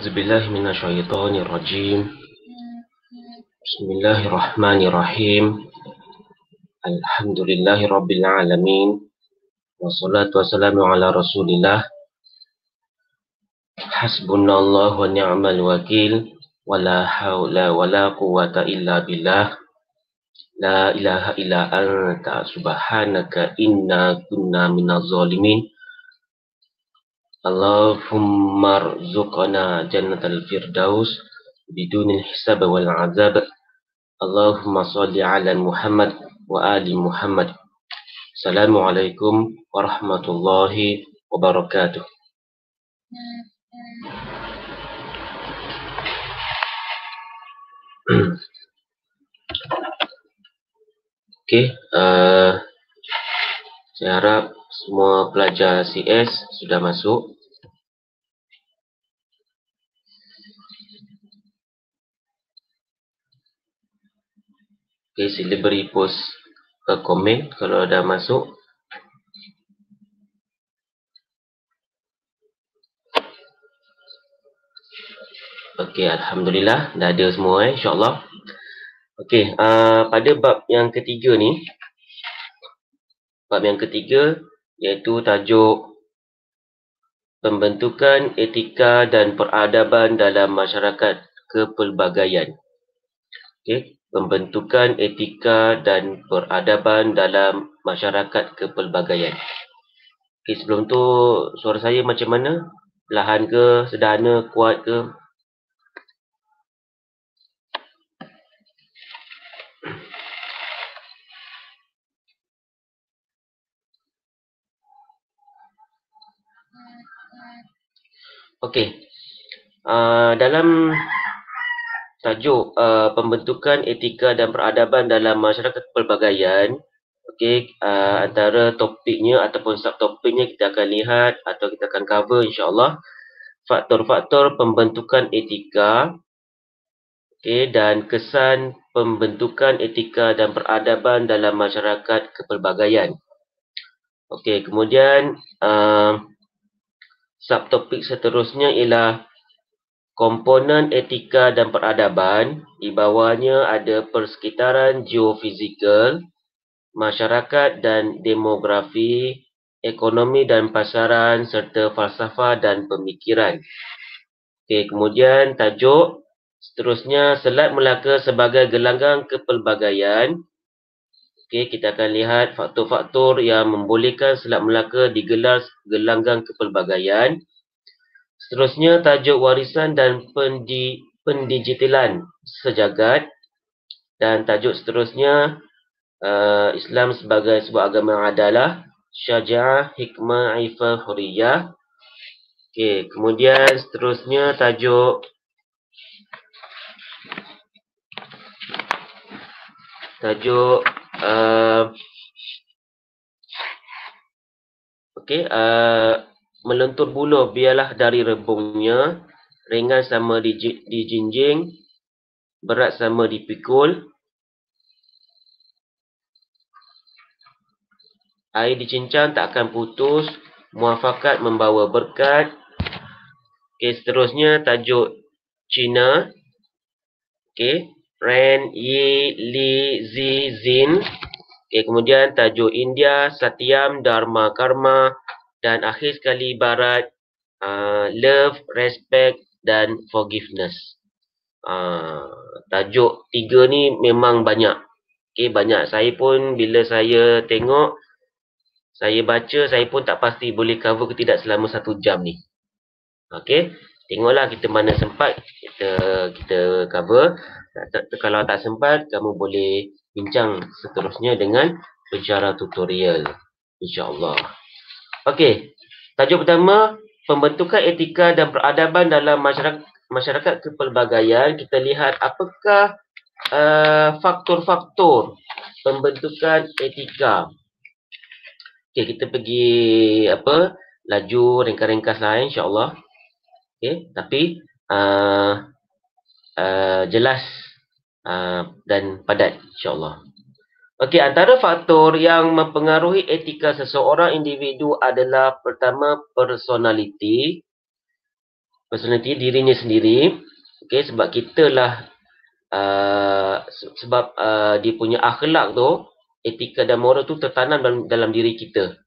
أعوذ بالله من الشيطان الرجيم بسم الله الرحمن الرحيم الحمد لله رب العالمين والصلاة والسلام على رسول الله حسبنا الله ونعم الوكيل ولا حول ولا قوة إلا بالله لا إله إلا أنت سبحانك إنا كنا من الظالمين اللهم ارزقنا جنة الفردوس بدون الحساب والعذاب اللهم صل على محمد وآل محمد السلام عليكم ورحمة الله وبركاته okay, uh, Saya harap semua pelajar CS sudah masuk. Okay, sila beri post ke komen kalau ada masuk. Okey, Alhamdulillah. Dah ada semua eh, insyaAllah. Okey, uh, pada bab yang ketiga ni, Bab yang ketiga iaitu tajuk pembentukan etika dan peradaban dalam masyarakat kepelbagaian. Okey, pembentukan etika dan peradaban dalam masyarakat kepelbagaian. Okey, sebelum tu suara saya macam mana? Lahan ke, sederhana, kuat ke? Okey. Uh, dalam tajuk uh, pembentukan etika dan peradaban dalam masyarakat pelbagaian, okey, uh, antara topiknya ataupun subtopiknya kita akan lihat atau kita akan cover insya-Allah faktor-faktor pembentukan etika okey dan kesan pembentukan etika dan peradaban dalam masyarakat kepelbagaian. Okey, kemudian uh, subtopik seterusnya ialah komponen etika dan peradaban. Di bawahnya ada persekitaran geofizikal, masyarakat dan demografi, ekonomi dan pasaran serta falsafah dan pemikiran. Okay, kemudian tajuk seterusnya Selat Melaka sebagai gelanggang kepelbagaian. Okey, kita akan lihat faktor-faktor yang membolehkan Selat Melaka digelar gelanggang kepelbagaian. Seterusnya, tajuk warisan dan pendi pendigitalan sejagat. Dan tajuk seterusnya, uh, Islam sebagai sebuah agama adalah syaja'ah hikmah ifah huriyah. Okey, kemudian seterusnya tajuk... Tajuk uh, okey uh, ehm, melentur buluh biarlah dari rebungnya ringan sama dijinjing berat sama dipikul air dicincang tak akan putus muafakat membawa berkat Ok, seterusnya tajuk Cina okey Ren, Yi, Li, Zi, Zin. Okay, kemudian tajuk India, Satyam, Dharma, Karma. Dan akhir sekali barat, uh, love, respect dan forgiveness. Uh, tajuk tiga ni memang banyak. Okay, banyak. Saya pun bila saya tengok, saya baca, saya pun tak pasti boleh cover ke tidak selama satu jam ni. Okay, tengoklah kita mana sempat kita, kita cover kalau tak sempat kamu boleh bincang seterusnya dengan penjara tutorial insyaallah okey tajuk pertama pembentukan etika dan peradaban dalam masyarakat masyarakat kepelbagaian kita lihat apakah eh, faktor-faktor uh, pembentukan etika okey kita pergi apa laju ringkas-ringkas lain insyaallah okey tapi uh, uh, jelas Ah, dan padat insyaAllah. Okey, antara faktor yang mempengaruhi etika seseorang individu adalah pertama personaliti, personaliti dirinya sendiri. Okey, sebab kita lah uh, ah, sebab uh, dia punya akhlak tu, etika dan moral tu tertanam dalam, dalam diri kita.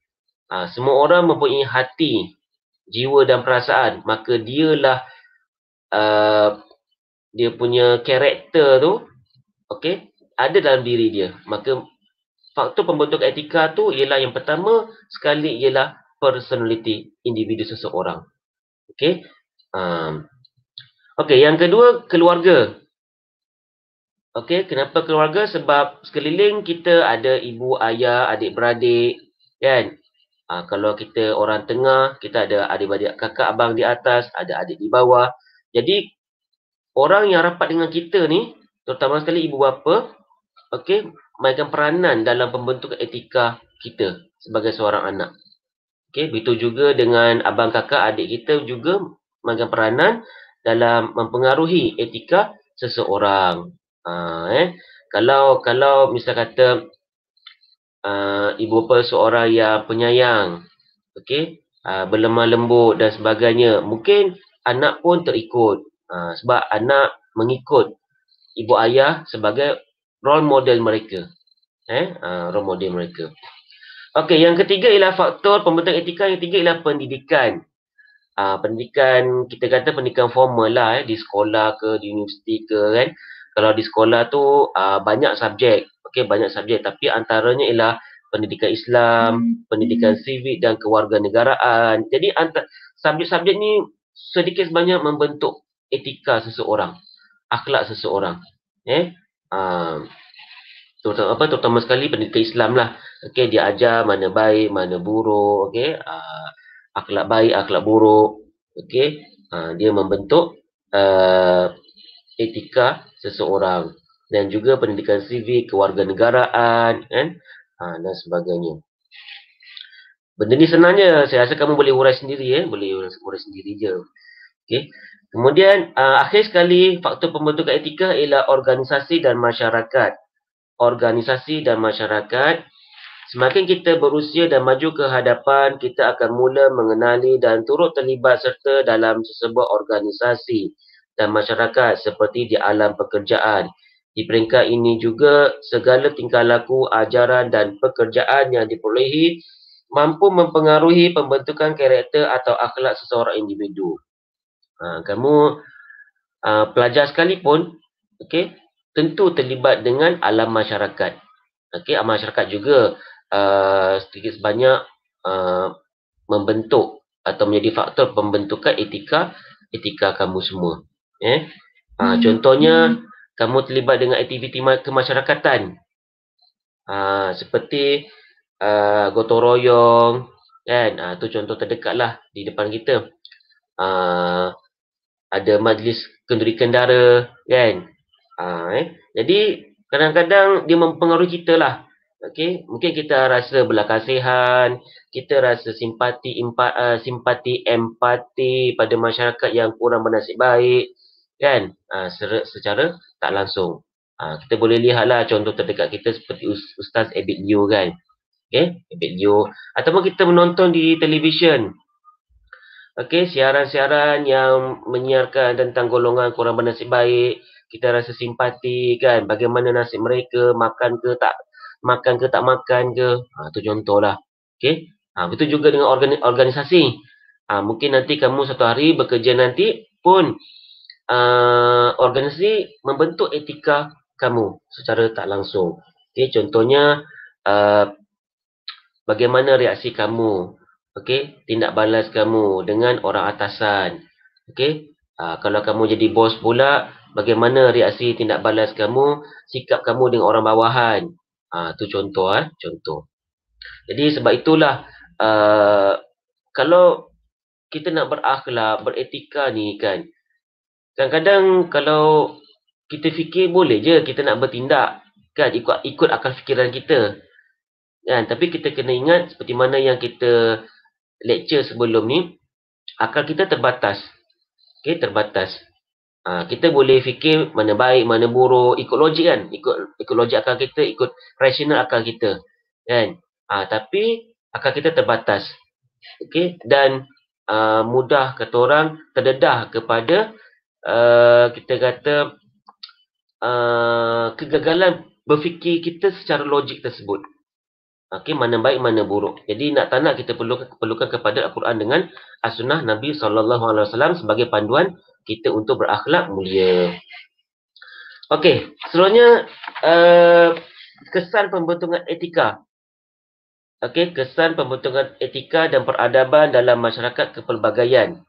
Uh, semua orang mempunyai hati, jiwa dan perasaan, maka dialah uh, dia punya karakter tu okey ada dalam diri dia maka faktor pembentuk etika tu ialah yang pertama sekali ialah personality individu seseorang okey um, okey yang kedua keluarga okey kenapa keluarga sebab sekeliling kita ada ibu ayah adik beradik kan uh, kalau kita orang tengah kita ada adik-adik kakak abang di atas ada adik di bawah jadi orang yang rapat dengan kita ni, terutama sekali ibu bapa, okey, mainkan peranan dalam pembentukan etika kita sebagai seorang anak. Okey, begitu juga dengan abang kakak adik kita juga mainkan peranan dalam mempengaruhi etika seseorang. Ha, eh. Kalau kalau misal kata uh, ibu bapa seorang yang penyayang, okey, uh, berlemah lembut dan sebagainya, mungkin anak pun terikut Ha, sebab anak mengikut ibu ayah sebagai role model mereka. Eh, uh, role model mereka. Okey, yang ketiga ialah faktor pembentukan etika, yang ketiga ialah pendidikan. Uh, pendidikan kita kata pendidikan formal lah eh, di sekolah ke di universiti ke kan. Kalau di sekolah tu uh, banyak subjek. Okey, banyak subjek tapi antaranya ialah pendidikan Islam, hmm. pendidikan civik hmm. dan kewarganegaraan. Jadi antara subjek-subjek ni sedikit sebanyak membentuk etika seseorang, akhlak seseorang. Eh, uh, terutama, apa, terutama sekali pendidikan Islam lah. Okay, dia ajar mana baik, mana buruk. Okay, uh, ah, akhlak baik, akhlak buruk. Okay, uh, ah, dia membentuk uh, etika seseorang dan juga pendidikan sivil, kewarganegaraan kan? ha, dan sebagainya. Benda ni senangnya, saya rasa kamu boleh urai sendiri ya, eh? boleh urai, sendiri je. okay? Kemudian uh, akhir sekali faktor pembentukan etika ialah organisasi dan masyarakat. Organisasi dan masyarakat. Semakin kita berusia dan maju ke hadapan, kita akan mula mengenali dan turut terlibat serta dalam sesebuah organisasi dan masyarakat seperti di alam pekerjaan. Di peringkat ini juga, segala tingkah laku, ajaran dan pekerjaan yang diperolehi mampu mempengaruhi pembentukan karakter atau akhlak seseorang individu. Ha, kamu uh, pelajar sekalipun, okay, tentu terlibat dengan alam masyarakat. Okay, alam masyarakat juga uh, sedikit sebanyak uh, membentuk atau menjadi faktor pembentukan etika etika kamu semua. Eh? Ha, hmm. Contohnya, kamu terlibat dengan aktiviti kemasyarakatan. Ha, seperti uh, gotong royong kan ha, tu contoh terdekatlah di depan kita uh, ada majlis kenduri kendara kan ha, eh? jadi kadang-kadang dia mempengaruhi kita lah okay? mungkin kita rasa belah kasihan kita rasa simpati impa, uh, simpati empati pada masyarakat yang kurang bernasib baik kan ha, secara, secara tak langsung ha, kita boleh lihatlah contoh terdekat kita seperti Ustaz Abid Liu kan okay? Abid Liu ataupun kita menonton di televisyen Okey, siaran-siaran yang menyiarkan tentang golongan kurang bernasib baik, kita rasa simpati kan, bagaimana nasib mereka, makan ke tak makan ke tak makan ke. Ha, itu contohlah. Okey. Ha, betul juga dengan organi organisasi. Ha, mungkin nanti kamu satu hari bekerja nanti pun uh, organisasi membentuk etika kamu secara tak langsung. Okey, contohnya uh, bagaimana reaksi kamu okey tindak balas kamu dengan orang atasan okey uh, kalau kamu jadi bos pula bagaimana reaksi tindak balas kamu sikap kamu dengan orang bawahan ah tu contoh eh contoh jadi sebab itulah uh, kalau kita nak berakhlak beretika ni kan kadang-kadang kalau kita fikir boleh je kita nak bertindak kan ikut ikut akal fikiran kita kan tapi kita kena ingat seperti mana yang kita lecture sebelum ni akal kita terbatas. Okey, terbatas. Ha, kita boleh fikir mana baik, mana buruk, ikut logik kan? Ikut ikut logik akal kita, ikut rasional akal kita. Kan? Ha, tapi akal kita terbatas. Okey, dan uh, mudah kata orang terdedah kepada uh, kita kata uh, kegagalan berfikir kita secara logik tersebut. Okey, mana baik, mana buruk. Jadi nak tanya kita perlu perlukan kepada Al-Quran dengan as-sunnah Nabi Wasallam sebagai panduan kita untuk berakhlak mulia. Okey, selanjutnya uh, eh, kesan pembentukan etika. Okey, kesan pembentukan etika dan peradaban dalam masyarakat kepelbagaian.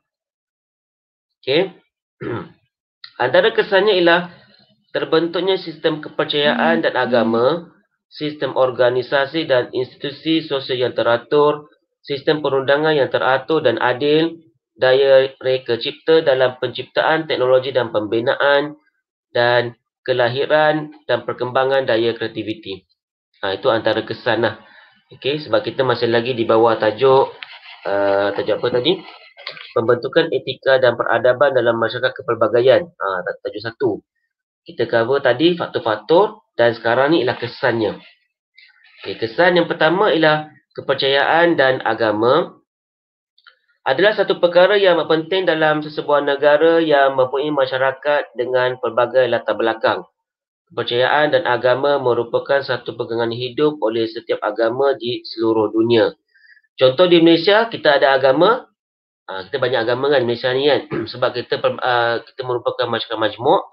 Okey. Antara kesannya ialah terbentuknya sistem kepercayaan dan agama sistem organisasi dan institusi sosial yang teratur, sistem perundangan yang teratur dan adil, daya reka cipta dalam penciptaan teknologi dan pembinaan dan kelahiran dan perkembangan daya kreativiti. Ha, itu antara kesan lah. Okay, sebab kita masih lagi di bawah tajuk, uh, tajuk apa tadi? Pembentukan etika dan peradaban dalam masyarakat kepelbagaian. Ha, tajuk satu kita cover tadi faktor-faktor dan sekarang ni ialah kesannya. Okay, kesan yang pertama ialah kepercayaan dan agama adalah satu perkara yang penting dalam sesebuah negara yang mempunyai masyarakat dengan pelbagai latar belakang. Kepercayaan dan agama merupakan satu pegangan hidup oleh setiap agama di seluruh dunia. Contoh di Malaysia, kita ada agama. Ah, kita banyak agama kan di Malaysia ni kan. Sebab kita, ah, kita merupakan masyarakat majmuk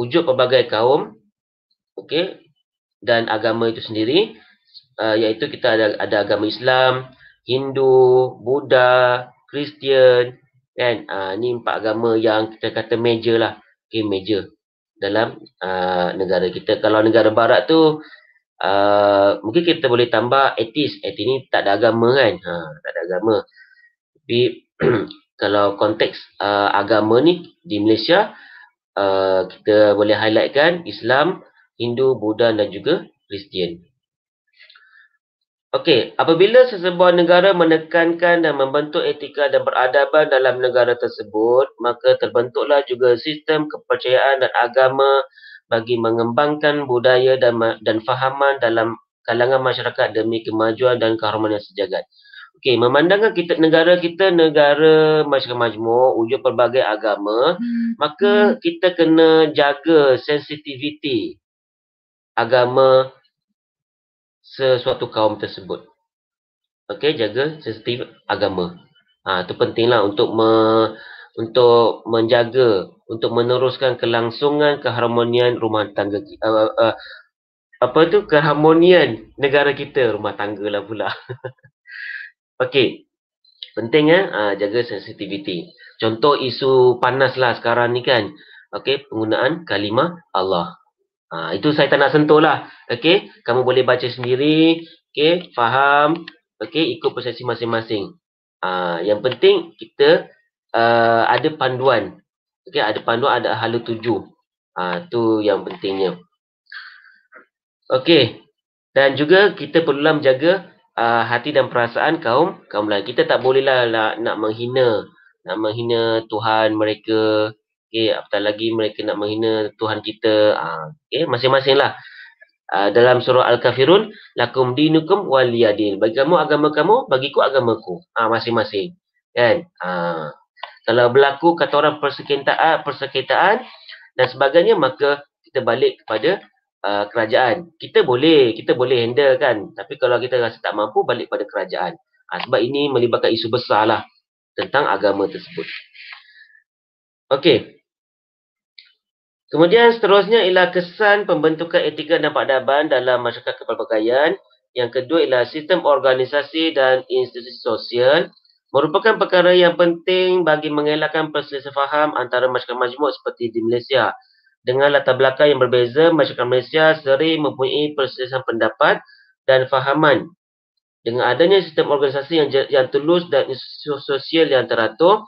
wujud pelbagai kaum okey dan agama itu sendiri uh, iaitu kita ada ada agama Islam, Hindu, Buddha, Kristian kan uh, ni empat agama yang kita kata major lah okey major dalam uh, negara kita kalau negara barat tu uh, mungkin kita boleh tambah etis, etis ni tak ada agama kan ha tak ada agama tapi kalau konteks uh, agama ni di Malaysia Uh, kita boleh highlightkan Islam, Hindu, Buddha dan juga Kristian. Okey, apabila sesebuah negara menekankan dan membentuk etika dan peradaban dalam negara tersebut, maka terbentuklah juga sistem kepercayaan dan agama bagi mengembangkan budaya dan dan fahaman dalam kalangan masyarakat demi kemajuan dan keharmonian sejagat. Okay, memandangkan kita negara kita negara masyarakat majmuk, wujud pelbagai agama, hmm. maka hmm. kita kena jaga sensitiviti agama sesuatu kaum tersebut. Okay, jaga sensitif agama. Ha, itu pentinglah untuk me, untuk menjaga, untuk meneruskan kelangsungan keharmonian rumah tangga kita. Uh, eh, uh, eh, eh, apa tu keharmonian negara kita rumah tangga lah pula. Okey. pentingnya eh uh, jaga sensitiviti. Contoh isu panas lah sekarang ni kan. Okey, penggunaan kalimah Allah. Uh, itu saya tak nak sentuhlah. Okey, kamu boleh baca sendiri. Okey, faham. Okey, ikut persepsi masing-masing. Uh, yang penting kita uh, ada panduan. Okey, ada panduan ada hala tuju. Ah tu yang pentingnya. Okey. Dan juga kita perlu menjaga uh, hati dan perasaan kaum kaum lain. Kita tak bolehlah nak, nak menghina nak menghina Tuhan mereka. Okey, apatah lagi mereka nak menghina Tuhan kita. Uh, okey, masing-masinglah. Uh, ah, dalam surah Al-Kafirun, lakum dinukum waliyadin. Bagi kamu agama kamu, bagiku agamaku. Ah, uh, masing-masing. Kan? Uh, kalau berlaku kata orang persekitaan, persekitaan dan sebagainya, maka kita balik kepada uh, kerajaan. Kita boleh, kita boleh handle kan. Tapi kalau kita rasa tak mampu, balik pada kerajaan. Ha, sebab ini melibatkan isu besar lah tentang agama tersebut. Okey. Kemudian seterusnya ialah kesan pembentukan etika dan peradaban dalam masyarakat kepelbagaian. Yang kedua ialah sistem organisasi dan institusi sosial merupakan perkara yang penting bagi mengelakkan perselisihan faham antara masyarakat majmuk seperti di Malaysia dengan latar belakang yang berbeza, masyarakat Malaysia sering mempunyai perselisihan pendapat dan fahaman. Dengan adanya sistem organisasi yang, yang tulus dan sosial yang teratur,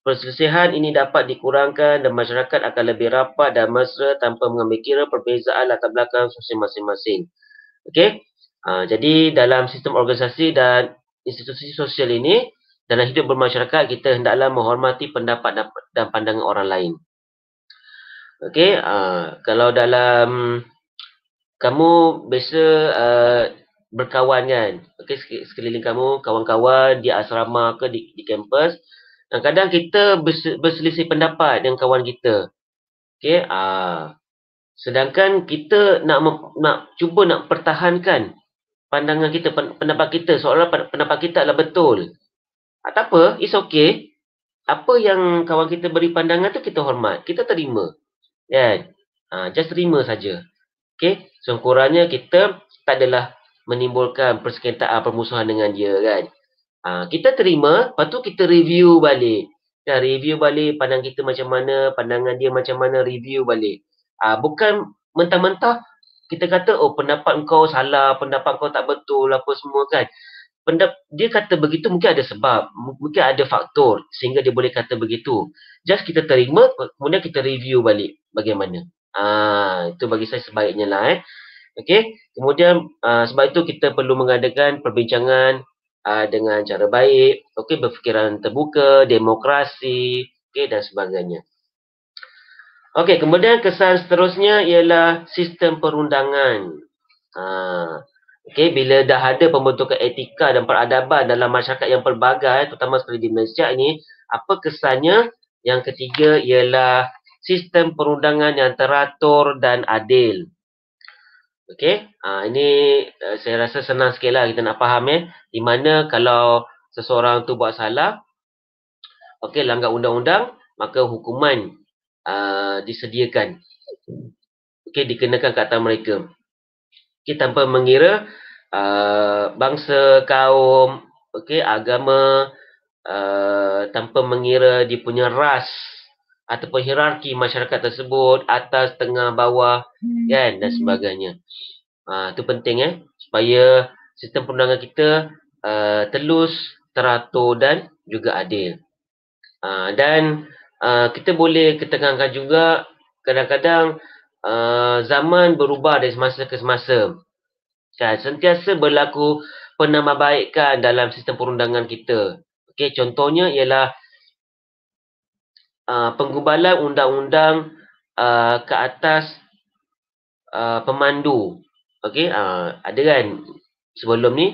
perselisihan ini dapat dikurangkan dan masyarakat akan lebih rapat dan mesra tanpa mengambil kira perbezaan latar belakang sosial masing-masing. Okey, ha, jadi dalam sistem organisasi dan institusi sosial ini, dalam hidup bermasyarakat, kita hendaklah menghormati pendapat dan pandangan orang lain. Okey, uh, kalau dalam kamu biasa uh, berkawan kan, okey sekeliling kamu kawan-kawan di asrama ke di, di kampus, kadang-kadang kita berselisih pendapat dengan kawan kita. Okey, uh, sedangkan kita nak nak cuba nak pertahankan pandangan kita, pendapat kita, seolah olah pendapat kita adalah betul. Uh, tak apa, it's okay. Apa yang kawan kita beri pandangan tu kita hormat, kita terima kan ha, just terima saja okay? sekurang-kurangnya kita tak adalah menimbulkan persekitaran ah, permusuhan dengan dia kan ha, kita terima lepas tu kita review balik kan review balik pandang kita macam mana pandangan dia macam mana review balik ha, bukan mentah-mentah kita kata oh pendapat kau salah pendapat kau tak betul apa semua kan pendap dia kata begitu mungkin ada sebab mungkin ada faktor sehingga dia boleh kata begitu just kita terima kemudian kita review balik bagaimana ah itu bagi saya sebaiknya lah eh okey kemudian aa, ah, sebab itu kita perlu mengadakan perbincangan aa, ah, dengan cara baik okay berfikiran terbuka demokrasi okay dan sebagainya okay kemudian kesan seterusnya ialah sistem perundangan aa, ah, Okey, bila dah ada pembentukan etika dan peradaban dalam masyarakat yang pelbagai, terutama sekali di Malaysia ini, apa kesannya? Yang ketiga ialah sistem perundangan yang teratur dan adil. Okey, ha, ini uh, saya rasa senang sikit lah kita nak faham ya. Eh? Di mana kalau seseorang tu buat salah, okey, langgar undang-undang, maka hukuman uh, disediakan. Okey, dikenakan kata mereka okay, tanpa mengira uh, bangsa kaum okay, agama uh, tanpa mengira dia punya ras ataupun hierarki masyarakat tersebut atas tengah bawah hmm. kan dan hmm. sebagainya. uh, itu penting eh supaya sistem perundangan kita uh, telus, teratur dan juga adil. Uh, dan uh, kita boleh ketengahkan juga kadang-kadang Eh, zaman berubah dari semasa ke semasa. Dan sentiasa berlaku penambahbaikan dalam sistem perundangan kita. Okey, contohnya ialah uh, penggubalan undang-undang uh, ke atas uh, pemandu. Okey, uh, ada kan sebelum ni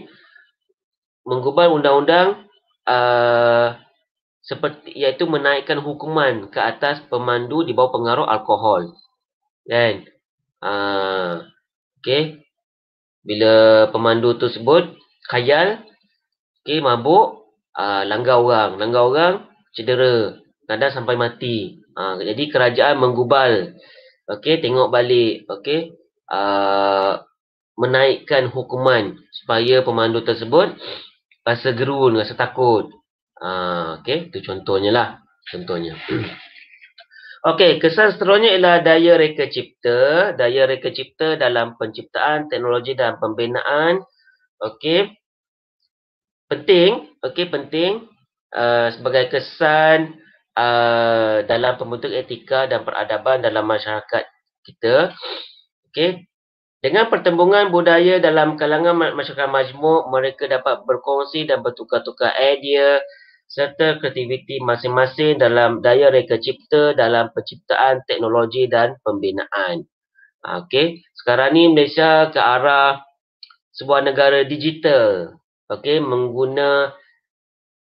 menggubal undang-undang uh, seperti iaitu menaikkan hukuman ke atas pemandu di bawah pengaruh alkohol. Kan? Uh, ah, okay. Bila pemandu tu sebut, khayal, okay, mabuk, uh, langgar orang. Langgar orang, cedera. Kadang sampai mati. Uh, jadi kerajaan menggubal. Okay, tengok balik. Okay. Uh, menaikkan hukuman supaya pemandu tersebut rasa gerun, rasa takut. Uh, okay, itu contohnya lah. Contohnya. Okey, kesan seterusnya ialah daya reka cipta. Daya reka cipta dalam penciptaan teknologi dan pembinaan. Okey. Penting. Okey, penting. Uh, sebagai kesan uh, dalam pembentuk etika dan peradaban dalam masyarakat kita. Okey. Dengan pertembungan budaya dalam kalangan masyarakat majmuk, mereka dapat berkongsi dan bertukar-tukar idea, serta kreativiti masing-masing dalam daya reka cipta dalam penciptaan teknologi dan pembinaan. Ha, okey, sekarang ni Malaysia ke arah sebuah negara digital. Okey, mengguna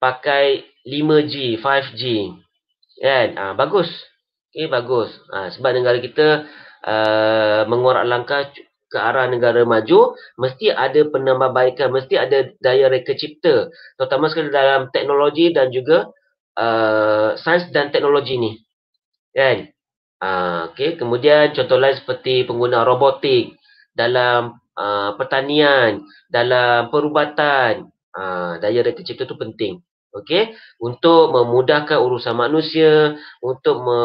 pakai 5G, 5G. Kan? Ah ha, bagus. Okey, bagus. ha, sebab negara kita uh, mengorak langkah ke arah negara maju, mesti ada penambahbaikan, mesti ada daya reka cipta. Terutama sekali dalam teknologi dan juga uh, sains dan teknologi ni. Kan? Uh, ah, okay. Kemudian contoh lain seperti pengguna robotik dalam uh, pertanian, dalam perubatan, uh, daya reka cipta tu penting. Okay? Untuk memudahkan urusan manusia, untuk me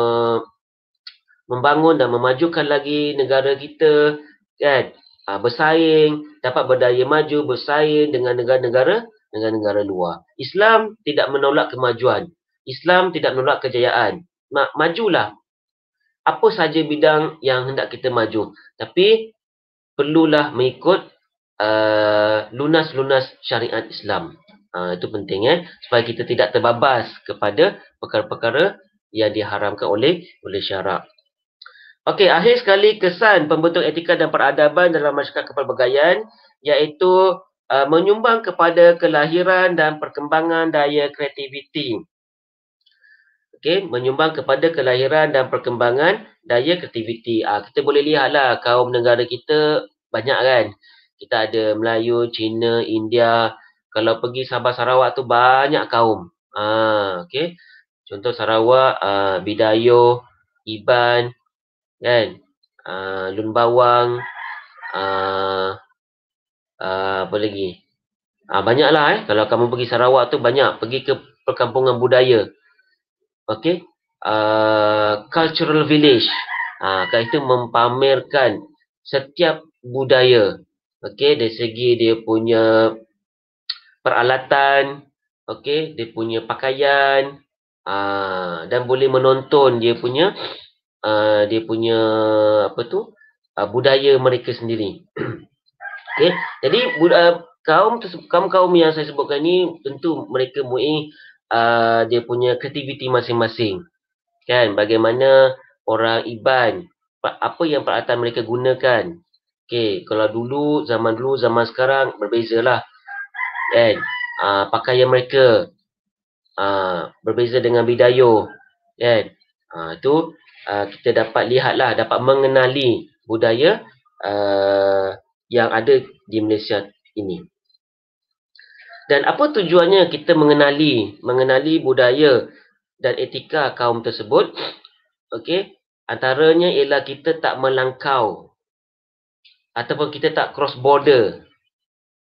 membangun dan memajukan lagi negara kita, kan uh, bersaing dapat berdaya maju bersaing dengan negara-negara dengan negara luar Islam tidak menolak kemajuan Islam tidak menolak kejayaan Ma- majulah apa saja bidang yang hendak kita maju tapi perlulah mengikut uh, lunas-lunas syariat Islam uh, itu penting eh supaya kita tidak terbabas kepada perkara-perkara yang diharamkan oleh oleh syarak Okey, akhir sekali kesan pembentuk etika dan peradaban dalam masyarakat kapal bergayan iaitu uh, menyumbang kepada kelahiran dan perkembangan daya kreativiti. Okey, menyumbang kepada kelahiran dan perkembangan daya kreativiti. Uh, kita boleh lihatlah kaum negara kita banyak kan. Kita ada Melayu, Cina, India. Kalau pergi Sabah Sarawak tu banyak kaum. Uh, ah, okay. Contoh Sarawak, uh, ah, Bidayo, Iban, kan uh, ah, lun bawang uh, ah, uh, ah, apa lagi uh, banyaklah eh kalau kamu pergi Sarawak tu banyak pergi ke perkampungan budaya okey uh, cultural village ah uh, kat situ mempamerkan setiap budaya okey dari segi dia punya peralatan okey dia punya pakaian Aa, dan boleh menonton dia punya Uh, dia punya apa tu uh, budaya mereka sendiri. okay. Jadi uh, kaum kaum-kaum yang saya sebutkan ni tentu mereka mempunyai uh, dia punya kreativiti masing-masing. Kan bagaimana orang Iban apa yang peralatan mereka gunakan. Okey, kalau dulu zaman dulu zaman sekarang berbezalah. Kan? Uh, pakaian mereka uh, berbeza dengan bidayuh kan uh, tu Ah, kita dapat lihatlah, dapat mengenali budaya uh, yang ada di Malaysia ini. Dan apa tujuannya kita mengenali mengenali budaya dan etika kaum tersebut? Okey, antaranya ialah kita tak melangkau ataupun kita tak cross border.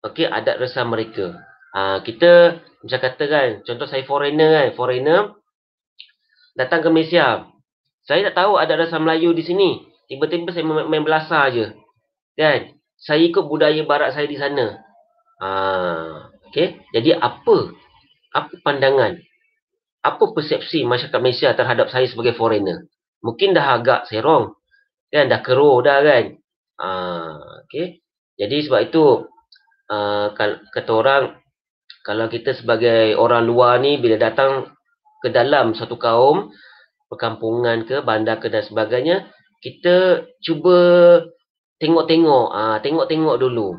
Okey, adat resah mereka. Ha, kita macam kata kan, contoh saya foreigner kan, foreigner datang ke Malaysia. Saya tak tahu ada rasa Melayu di sini. Tiba-tiba saya main, main belasah je. Kan? Saya ikut budaya barat saya di sana. Haa. Okay? Jadi apa? Apa pandangan? Apa persepsi masyarakat Malaysia terhadap saya sebagai foreigner? Mungkin dah agak serong. Kan? Dah keruh dah kan? Haa. Okay? Jadi sebab itu, uh, kata orang, kalau kita sebagai orang luar ni, bila datang ke dalam satu kaum, perkampungan ke bandar ke dan sebagainya kita cuba tengok-tengok uh, tengok-tengok dulu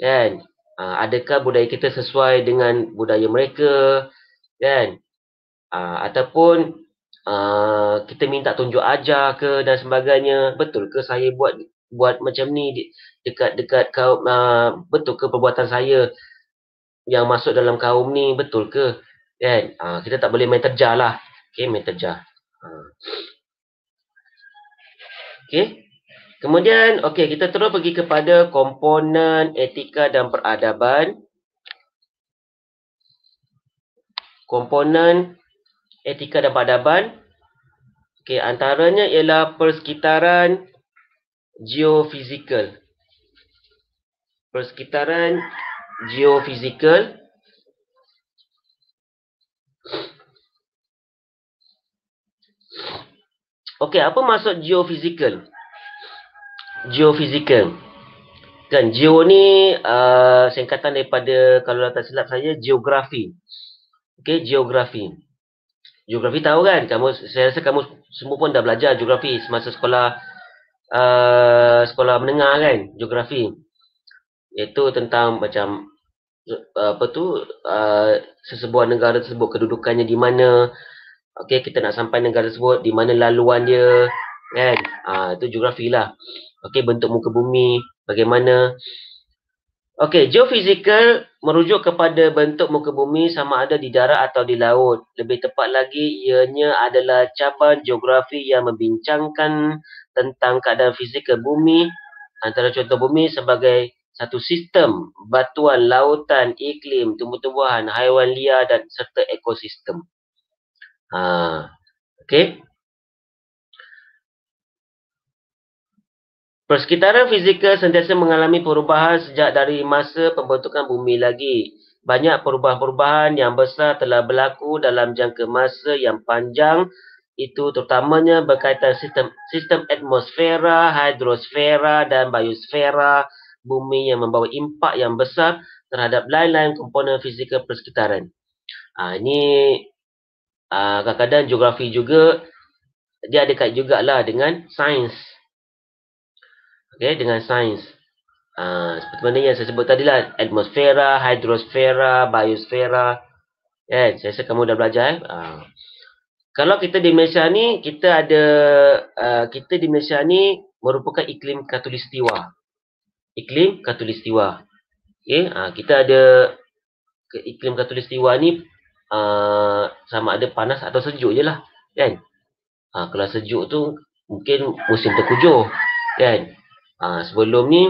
kan uh, adakah budaya kita sesuai dengan budaya mereka kan uh, ataupun uh, kita minta tunjuk ajar ke dan sebagainya betul ke saya buat buat macam ni dekat-dekat kaum uh, betul ke perbuatan saya yang masuk dalam kaum ni betul ke kan uh, kita tak boleh main terjah lah okey main terjah Ha. Okey. Kemudian, okey, kita terus pergi kepada komponen etika dan peradaban. Komponen etika dan peradaban. Okey, antaranya ialah persekitaran geofizikal. Persekitaran geofizikal. Okey, apa maksud geofizikal? Geofizikal. Kan, geo ni uh, singkatan daripada, kalau tak silap saya, geografi. Okey, geografi. Geografi tahu kan? Kamu, saya rasa kamu semua pun dah belajar geografi semasa sekolah uh, sekolah menengah kan? Geografi. Iaitu tentang macam uh, apa tu uh, sesebuah negara tersebut kedudukannya di mana Okey, kita nak sampai negara tersebut, di mana laluan dia, kan? Ah, itu geografi lah. Okey, bentuk muka bumi, bagaimana? Okey, geofizikal merujuk kepada bentuk muka bumi sama ada di darat atau di laut. Lebih tepat lagi, ianya adalah cabaran geografi yang membincangkan tentang keadaan fizikal bumi antara contoh bumi sebagai satu sistem batuan, lautan, iklim, tumbuh-tumbuhan, haiwan liar dan serta ekosistem. Ha, okay. Persekitaran fizikal sentiasa mengalami perubahan sejak dari masa pembentukan bumi lagi. Banyak perubahan-perubahan yang besar telah berlaku dalam jangka masa yang panjang itu terutamanya berkaitan sistem, sistem atmosfera, hidrosfera dan biosfera bumi yang membawa impak yang besar terhadap lain-lain komponen fizikal persekitaran. Ha, ini Ah, kadang-kadang geografi juga dia ada kait lah dengan sains. Okey, dengan sains. Ah seperti mana yang saya sebut tadi lah, atmosfera, hidrosfera, biosfera. Ya, kan, yeah, saya rasa kamu dah belajar eh. Aa, ah. kalau kita di Malaysia ni kita ada uh, kita di Malaysia ni merupakan iklim katulistiwa. Iklim khatulistiwa. Okey, kita ada iklim katulistiwa ni Uh, sama ada panas atau sejuk je lah kan uh, kalau sejuk tu mungkin musim terkujur kan uh, sebelum ni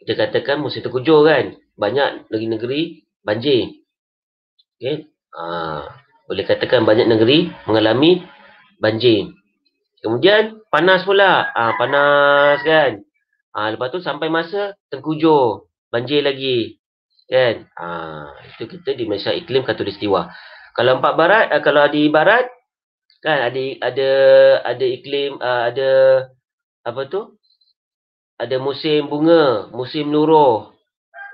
kita katakan musim terkujur kan banyak negeri-negeri banjir okay. uh, boleh katakan banyak negeri mengalami banjir kemudian panas pula uh, panas kan uh, lepas tu sampai masa terkujur banjir lagi Kan? Ha, itu kita di Malaysia iklim katulistiwa Kalau empat barat, uh, kalau di barat, kan ada ada ada iklim uh, ada apa tu ada musim bunga musim nuruh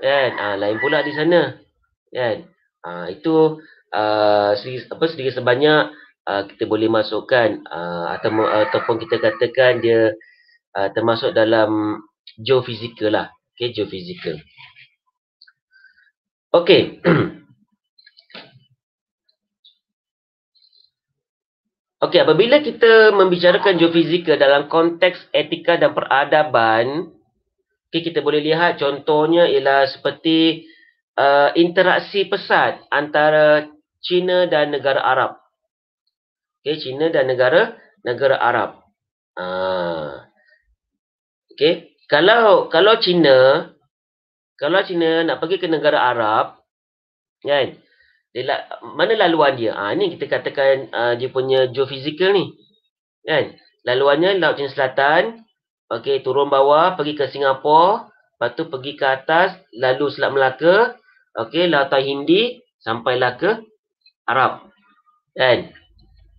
kan uh, lain pula di sana kan uh, itu uh, sedikit, sebanyak uh, kita boleh masukkan uh, atau ataupun kita katakan dia uh, termasuk dalam geofizikal lah okey geofizikal Okey. okay. apabila kita membicarakan geofizika dalam konteks etika dan peradaban, okay, kita boleh lihat contohnya ialah seperti uh, interaksi pesat antara China dan negara Arab. Okay, China dan negara negara Arab. Uh, Okey, kalau kalau China kalau Cina nak pergi ke negara Arab kan dia mana laluan dia ah ha, ini kita katakan uh, dia punya geofizikal ni kan laluannya laut Cina Selatan okey turun bawah pergi ke Singapura lepas tu pergi ke atas lalu Selat Melaka okey laut Hindi sampailah ke Arab kan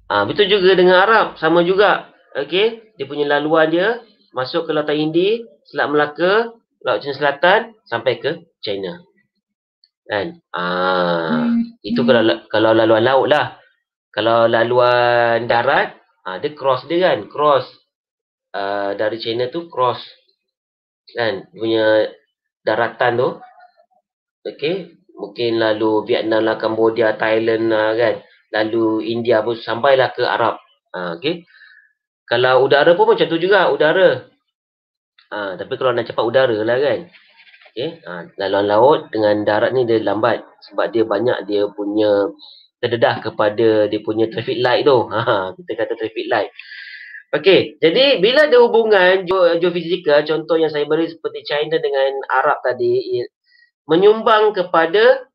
ah ha, betul juga dengan Arab sama juga okey dia punya laluan dia masuk ke laut Hindi Selat Melaka Laut Cina Selatan sampai ke China. Kan? Ah, hmm. itu kalau kalau laluan laut lah. Kalau laluan darat, ah, dia cross dia kan, cross uh, dari China tu cross kan punya daratan tu. Okey, mungkin lalu Vietnam lah, Cambodia, Thailand lah kan. Lalu India pun sampailah ke Arab. Ah, okey. Kalau udara pun macam tu juga, udara. Ha, tapi kalau nak cepat udara lah kan. Okay. Eh, ha, laluan laut dengan darat ni dia lambat sebab dia banyak dia punya terdedah kepada dia punya traffic light tu. Ha, ha kita kata traffic light. Okey, jadi bila ada hubungan geofizikal, contoh yang saya beri seperti China dengan Arab tadi, menyumbang kepada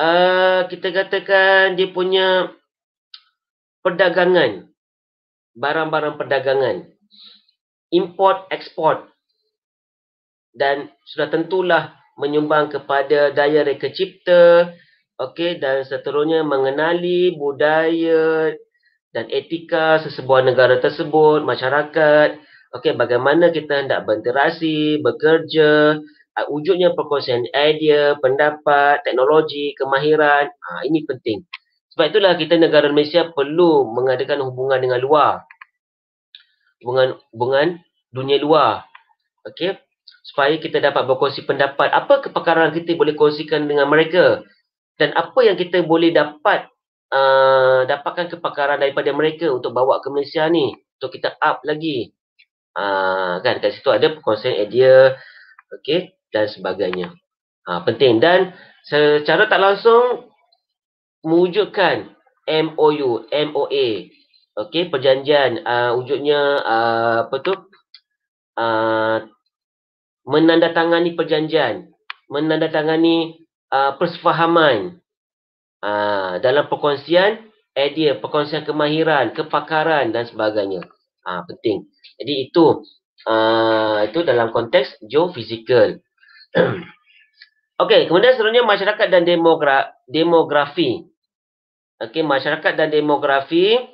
uh, kita katakan dia punya perdagangan, barang-barang perdagangan import export dan sudah tentulah menyumbang kepada daya reka cipta okey dan seterusnya mengenali budaya dan etika sesebuah negara tersebut masyarakat okey bagaimana kita hendak berinteraksi bekerja uh, wujudnya perkongsian idea pendapat teknologi kemahiran ha, ini penting sebab itulah kita negara Malaysia perlu mengadakan hubungan dengan luar hubungan hubungan dunia luar. Okey. Supaya kita dapat berkongsi pendapat. Apa kepakaran kita boleh kongsikan dengan mereka? Dan apa yang kita boleh dapat uh, dapatkan kepakaran daripada mereka untuk bawa ke Malaysia ni? Untuk kita up lagi. Uh, kan kat situ ada perkongsian idea. Okey. Dan sebagainya. Uh, penting. Dan secara tak langsung mewujudkan MOU, MOA. Okey, perjanjian uh, wujudnya uh, apa tu? uh, menandatangani perjanjian, menandatangani uh, persefahaman uh, dalam perkongsian eh, idea, perkongsian kemahiran, kepakaran dan sebagainya. Uh, penting. Jadi itu uh, itu dalam konteks geofizikal. Okey, kemudian seterusnya masyarakat dan demogra demografi. Okey, masyarakat dan demografi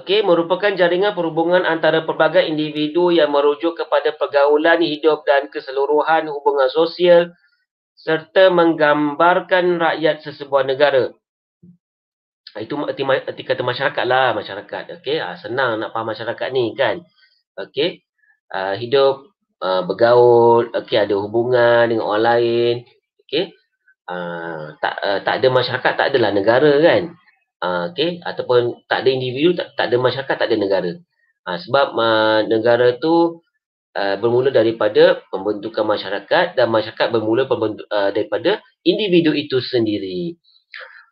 okey merupakan jaringan perhubungan antara pelbagai individu yang merujuk kepada pergaulan hidup dan keseluruhan hubungan sosial serta menggambarkan rakyat sesebuah negara. Itu erti, erti kata masyarakat lah, masyarakat. Okey, Ha, senang nak faham masyarakat ni kan. Okey, Ha, hidup, ha, bergaul, okay, ada hubungan dengan orang lain. Okey, Ha, tak, ha, tak ada masyarakat, tak adalah negara kan. Ah, okay, ataupun tak ada individu, tak, tak ada masyarakat, tak ada negara. Ha, sebab uh, negara tu uh, bermula daripada pembentukan masyarakat dan masyarakat bermula uh, daripada individu itu sendiri.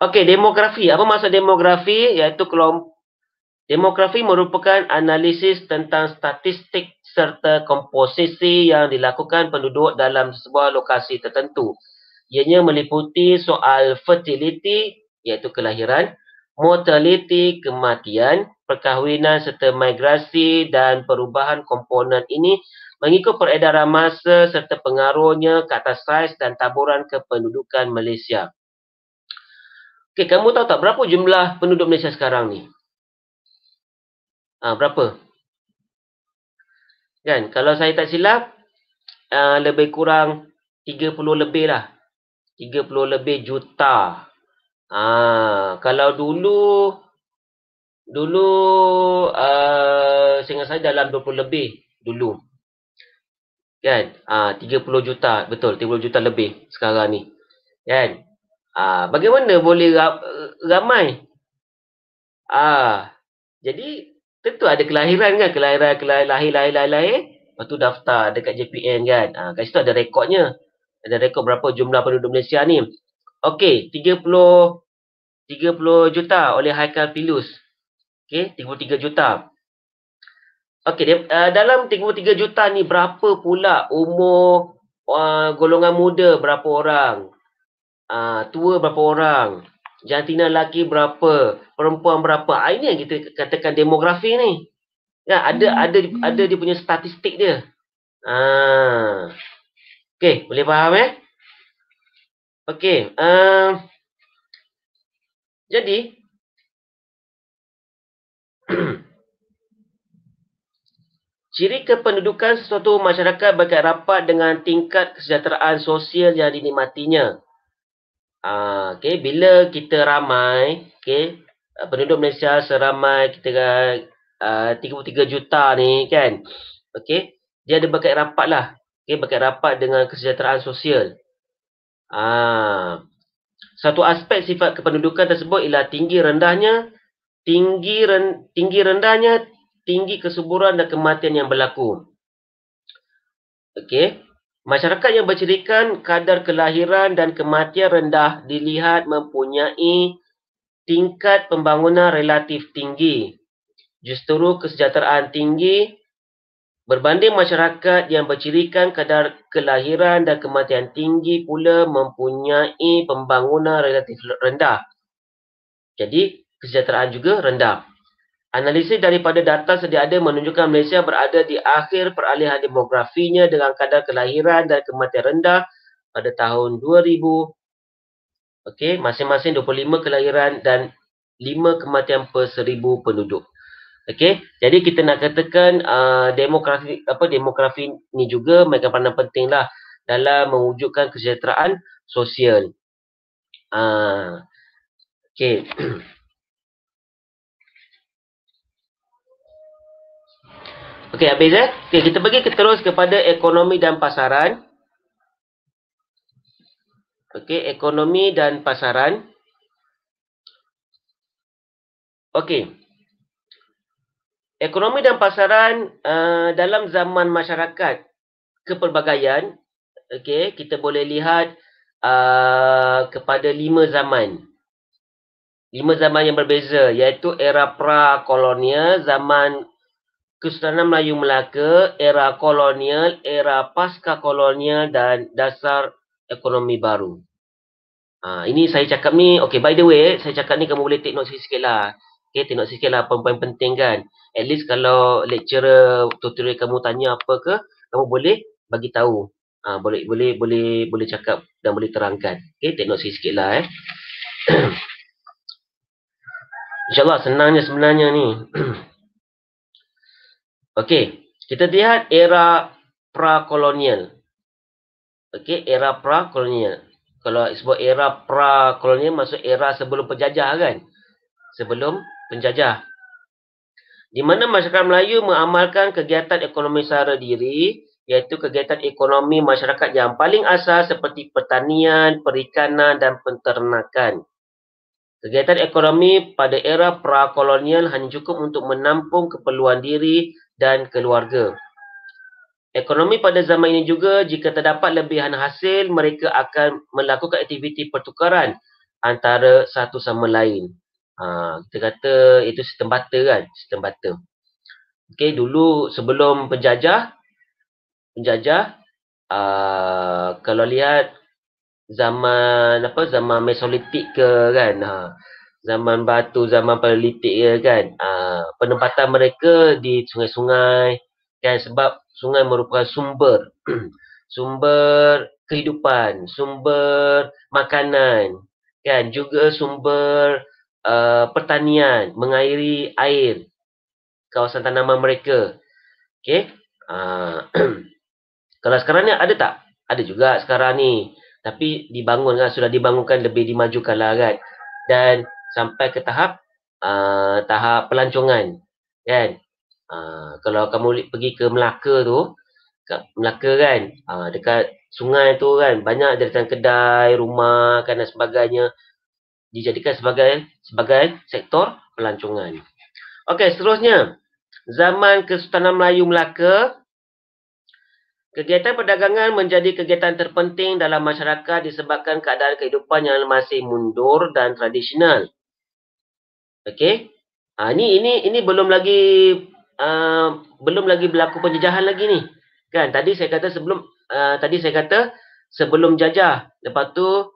Okey, demografi. Apa maksud demografi? Iaitu kelompok. Demografi merupakan analisis tentang statistik serta komposisi yang dilakukan penduduk dalam sebuah lokasi tertentu. Ianya meliputi soal fertiliti iaitu kelahiran, mortaliti kematian, perkahwinan serta migrasi dan perubahan komponen ini mengikut peredaran masa serta pengaruhnya ke atas saiz dan taburan kependudukan Malaysia. Okey, kamu tahu tak berapa jumlah penduduk Malaysia sekarang ni? Ha, berapa? Kan, kalau saya tak silap, uh, lebih kurang 30 lebih lah. 30 lebih juta Ah, kalau dulu dulu uh, ah, a saya dalam 20 lebih dulu. Kan? Ah 30 juta, betul 30 juta lebih sekarang ni. Kan? Ah bagaimana boleh ramai? Ah jadi tentu ada kelahiran kan, kelahiran kelahiran, lahir lahir lahir. lahir. Lepas tu daftar dekat JPN kan. Ah kat situ ada rekodnya. Ada rekod berapa jumlah penduduk Malaysia ni. Okey, 30 30 juta oleh Haikal Pilus. Okey, 33 juta. Okey, uh, dalam 33 juta ni berapa pula umur uh, golongan muda berapa orang? Uh, tua berapa orang? Jantina lelaki berapa? Perempuan berapa? Ah, ini yang kita katakan demografi ni. Kan ada hmm. ada ada dia punya statistik dia. Ah. Okey, boleh faham eh? Ya? Okey, uh, eh, jadi ciri kependudukan suatu masyarakat berkait rapat dengan tingkat kesejahteraan sosial yang dinikmatinya. Uh, ah, okey, bila kita ramai, okey, eh, penduduk Malaysia seramai kita eh, uh, 33 juta ni kan. Okey, dia ada berkait rapatlah. Okey, berkait rapat dengan kesejahteraan sosial. Ah. Satu aspek sifat kependudukan tersebut ialah tinggi rendahnya, tinggi ren, tinggi rendahnya, tinggi kesuburan dan kematian yang berlaku. Okey. Masyarakat yang bercirikan kadar kelahiran dan kematian rendah dilihat mempunyai tingkat pembangunan relatif tinggi. Justeru kesejahteraan tinggi Berbanding masyarakat yang bercirikan kadar kelahiran dan kematian tinggi pula mempunyai pembangunan relatif rendah. Jadi, kesejahteraan juga rendah. Analisis daripada data sedia ada menunjukkan Malaysia berada di akhir peralihan demografinya dengan kadar kelahiran dan kematian rendah pada tahun 2000. Okey, masing-masing 25 kelahiran dan 5 kematian per seribu penduduk. Okey, jadi kita nak katakan uh, demografi apa demografi ni juga mereka pandang pentinglah dalam mewujudkan kesejahteraan sosial. Uh, ah, okay. okay, habis eh. Okay, kita pergi ke, terus kepada ekonomi dan pasaran. Okay, ekonomi dan pasaran. Okay. Ekonomi dan pasaran uh, dalam zaman masyarakat kepelbagaian, okay, kita boleh lihat uh, kepada lima zaman. Lima zaman yang berbeza iaitu era pra-kolonial, zaman Kesultanan Melayu Melaka, era kolonial, era pasca-kolonial dan dasar ekonomi baru. Uh, ini saya cakap ni, okay, by the way, saya cakap ni kamu boleh take note sikit-sikit lah. Okay, tengok sikit lah poin-poin penting kan. At least kalau lecturer tutorial kamu tanya apa ke, kamu boleh bagi tahu. Ha, boleh boleh boleh boleh cakap dan boleh terangkan. Okay, tengok sikit lah eh. InsyaAllah senangnya sebenarnya ni. okay, kita lihat era pra-kolonial. Okay, era pra-kolonial. Kalau sebut era pra-kolonial, maksud era sebelum penjajah kan? Sebelum penjajah. Di mana masyarakat Melayu mengamalkan kegiatan ekonomi sara diri, iaitu kegiatan ekonomi masyarakat yang paling asas seperti pertanian, perikanan dan penternakan. Kegiatan ekonomi pada era prakolonial hanya cukup untuk menampung keperluan diri dan keluarga. Ekonomi pada zaman ini juga jika terdapat lebihan hasil mereka akan melakukan aktiviti pertukaran antara satu sama lain. Ha, kita kata itu sistem butter kan, sistem butter. Okey, dulu sebelum penjajah, penjajah, uh, kalau lihat zaman apa zaman mesolitik ke kan ha, zaman batu zaman paleolitik ke kan ha, penempatan mereka di sungai-sungai kan sebab sungai merupakan sumber sumber kehidupan sumber makanan kan juga sumber uh, pertanian, mengairi air kawasan tanaman mereka. Okey. Uh, kalau sekarang ni ada tak? Ada juga sekarang ni. Tapi dibangun kan, sudah dibangunkan lebih dimajukan lah kan. Dan sampai ke tahap uh, tahap pelancongan. Kan? Uh, kalau kamu pergi ke Melaka tu, ke Melaka kan, uh, dekat sungai tu kan, banyak jadikan kedai, rumah kan dan sebagainya dijadikan sebagai sebagai sektor pelancongan. Okey, seterusnya. Zaman Kesultanan Melayu Melaka Kegiatan perdagangan menjadi kegiatan terpenting dalam masyarakat disebabkan keadaan kehidupan yang masih mundur dan tradisional. Okey. Ha, ini ini ini belum lagi uh, belum lagi berlaku penjajahan lagi ni. Kan? Tadi saya kata sebelum uh, tadi saya kata sebelum jajah. Lepas tu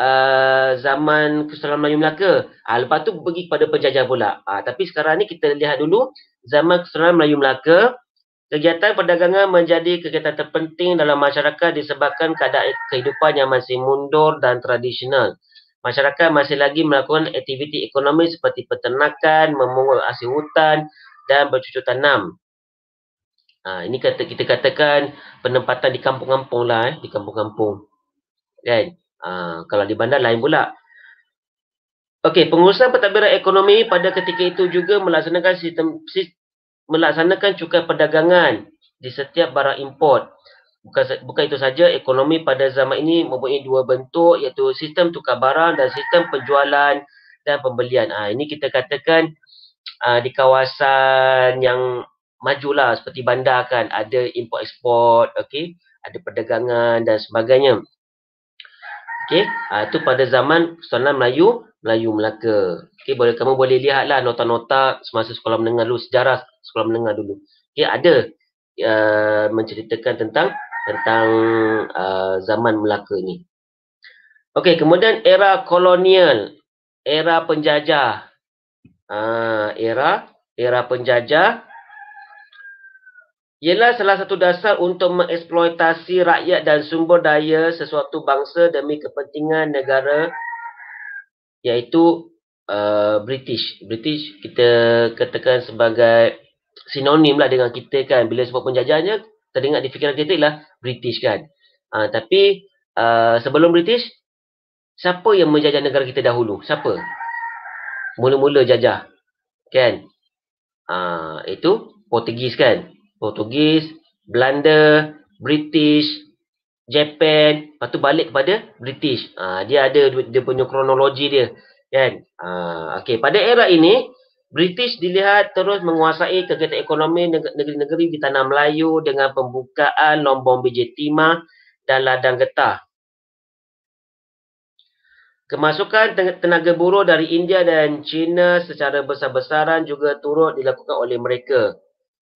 uh, zaman Kesultanan Melayu Melaka. Uh, lepas tu pergi kepada penjajah pula. Uh, tapi sekarang ni kita lihat dulu zaman Kesultanan Melayu Melaka. Kegiatan perdagangan menjadi kegiatan terpenting dalam masyarakat disebabkan keadaan kehidupan yang masih mundur dan tradisional. Masyarakat masih lagi melakukan aktiviti ekonomi seperti peternakan, memungut hasil hutan dan bercucuk tanam. Ha, ini kata, kita katakan penempatan di kampung-kampung lah, eh, di kampung-kampung. Kan? Right. Ha, kalau di bandar lain pula. Okey, pengurusan pentadbiran ekonomi pada ketika itu juga melaksanakan sistem si, melaksanakan cukai perdagangan di setiap barang import. Bukan, bukan itu saja, ekonomi pada zaman ini mempunyai dua bentuk iaitu sistem tukar barang dan sistem penjualan dan pembelian. Ha, ini kita katakan ha, di kawasan yang majulah seperti bandar kan ada import-export, okay? ada perdagangan dan sebagainya. Okey, itu ah, pada zaman Pesonan Melayu, Melayu Melaka. Okey, boleh kamu boleh lihatlah nota-nota semasa sekolah menengah dulu sejarah sekolah menengah dulu. Okey, ada uh, menceritakan tentang tentang uh, zaman Melaka ni. Okey, kemudian era kolonial, era penjajah. Uh, era era penjajah ialah salah satu dasar untuk mengeksploitasi rakyat dan sumber daya sesuatu bangsa demi kepentingan negara iaitu uh, British. British kita katakan sebagai sinonim lah dengan kita kan. Bila sebut penjajahnya, teringat di fikiran kita ialah British kan. Uh, tapi uh, sebelum British, siapa yang menjajah negara kita dahulu? Siapa? Mula-mula jajah. Kan? Uh, itu Portugis kan? Portugis, Belanda, British, Japan, lepas tu balik kepada British. Ha, dia ada dia punya kronologi dia. Kan? Ha, ah, okay. Pada era ini, British dilihat terus menguasai kegiatan ekonomi negeri-negeri di tanah Melayu dengan pembukaan lombong biji timah dan ladang getah. Kemasukan tenaga buruh dari India dan China secara besar-besaran juga turut dilakukan oleh mereka.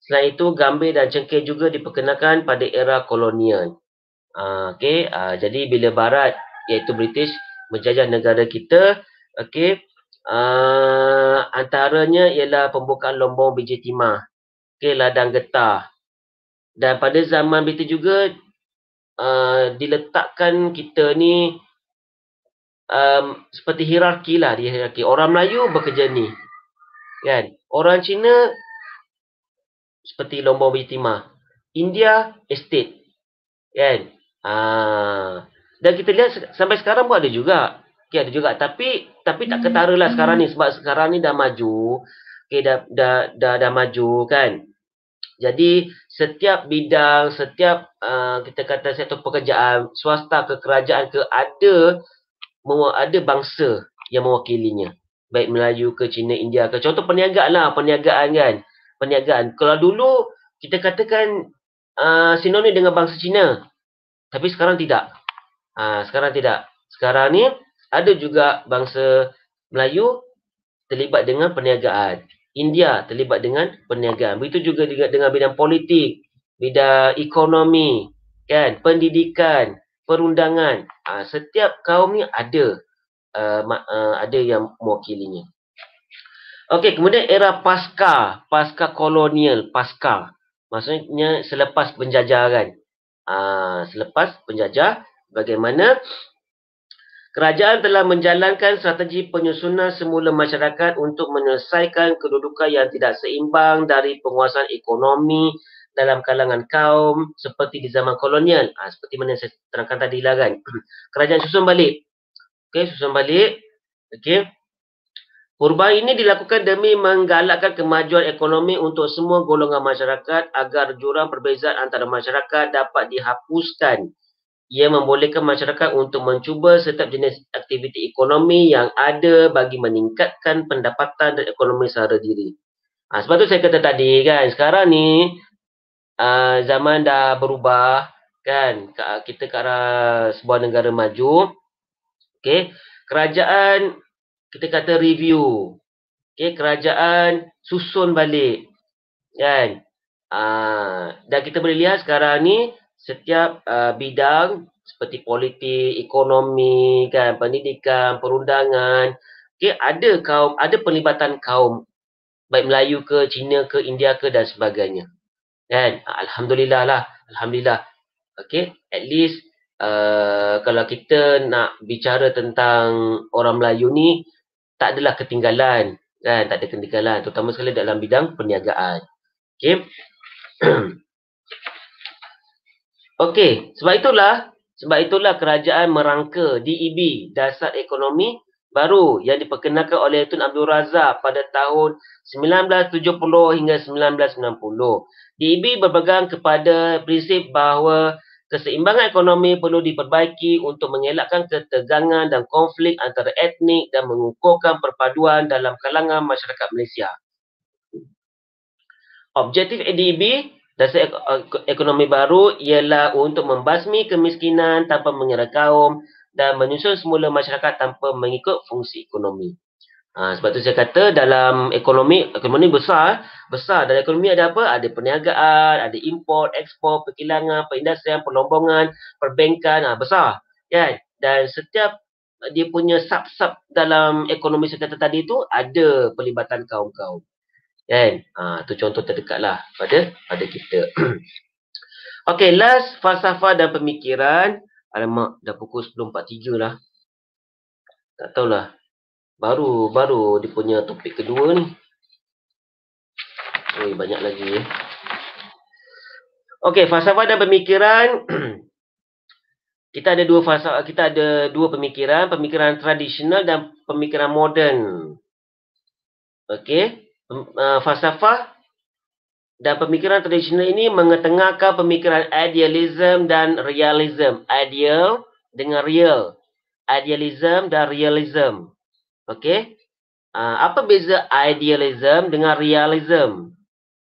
Selain itu, gambir dan cengkeh juga diperkenalkan pada era kolonial. Uh, ah, okay. uh, ah, jadi, bila Barat iaitu British menjajah negara kita, okay. uh, ah, antaranya ialah pembukaan lombong biji timah, okay, ladang getah. Dan pada zaman British juga, uh, diletakkan kita ni um, seperti hierarki lah. Hierarki. Orang Melayu bekerja ni. Kan? Orang Cina seperti Lomba bijitima India Estate kan ah dan kita lihat sampai sekarang pun ada juga okay, ada juga tapi tapi tak ketara lah sekarang ni sebab sekarang ni dah maju okay, dah, dah, dah, dah, maju kan jadi setiap bidang setiap uh, kita kata satu pekerjaan swasta ke kerajaan ke ada ada bangsa yang mewakilinya baik Melayu ke Cina India ke contoh perniagaan lah perniagaan kan perniagaan. Kalau dulu kita katakan uh, sinonim dengan bangsa Cina. Tapi sekarang tidak. Uh, sekarang tidak. Sekarang ni ada juga bangsa Melayu terlibat dengan perniagaan. India terlibat dengan perniagaan. Begitu juga dengan bidang politik, bidang ekonomi, kan, pendidikan, perundangan. Uh, setiap kaum ni ada uh, uh, ada yang mewakilinya. Okey, kemudian era pasca, pasca kolonial, pasca. Maksudnya selepas penjajahan. Aa, ah, selepas penjajah, bagaimana kerajaan telah menjalankan strategi penyusunan semula masyarakat untuk menyelesaikan kedudukan yang tidak seimbang dari penguasaan ekonomi dalam kalangan kaum seperti di zaman kolonial. Aa, ah, seperti mana saya terangkan tadi lah kan. Kerajaan susun balik. Okey, susun balik. Okey. Perubahan ini dilakukan demi menggalakkan kemajuan ekonomi untuk semua golongan masyarakat agar jurang perbezaan antara masyarakat dapat dihapuskan. Ia membolehkan masyarakat untuk mencuba setiap jenis aktiviti ekonomi yang ada bagi meningkatkan pendapatan dan ekonomi secara diri. Ha, sebab tu saya kata tadi kan, sekarang ni uh, zaman dah berubah kan, kita ke arah sebuah negara maju. Okay. Kerajaan kita kata review okey kerajaan susun balik kan ah dan kita boleh lihat sekarang ni setiap uh, bidang seperti politik, ekonomi, kan, pendidikan, perundangan, okay, ada kaum, ada pelibatan kaum baik Melayu ke, Cina ke, India ke dan sebagainya. Kan? Ah, alhamdulillah lah, alhamdulillah. Okay, at least uh, kalau kita nak bicara tentang orang Melayu ni, tak adalah ketinggalan kan tak ada ketinggalan terutama sekali dalam bidang perniagaan okey okey sebab itulah sebab itulah kerajaan merangka DEB dasar ekonomi baru yang diperkenalkan oleh Tun Abdul Razak pada tahun 1970 hingga 1990 DEB berpegang kepada prinsip bahawa Keseimbangan ekonomi perlu diperbaiki untuk mengelakkan ketegangan dan konflik antara etnik dan mengukuhkan perpaduan dalam kalangan masyarakat Malaysia. Objektif ADB dasar ekonomi baru ialah untuk membasmi kemiskinan tanpa mengira kaum dan menyusun semula masyarakat tanpa mengikut fungsi ekonomi. Ha, sebab tu saya kata dalam ekonomi, ekonomi besar. Besar dalam ekonomi ada apa? Ada perniagaan, ada import, ekspor, perkilangan, perindustrian, perlombongan, perbankan. Ha, besar. ya Dan setiap dia punya sub-sub dalam ekonomi saya kata tadi tu ada pelibatan kaum-kaum. Kan? Ha, tu contoh lah pada pada kita. okay last falsafah dan pemikiran. Alamak, dah pukul 10.43 lah. Tak tahulah baru baru dia punya topik kedua ni Ui, banyak lagi eh. Okey, falsafah dan pemikiran kita ada dua fasa, kita ada dua pemikiran, pemikiran tradisional dan pemikiran moden. Okey, uh, falsafah dan pemikiran tradisional ini mengetengahkan pemikiran idealism dan realism, ideal dengan real, idealism dan realism. Okey. Uh, apa beza idealism dengan realism?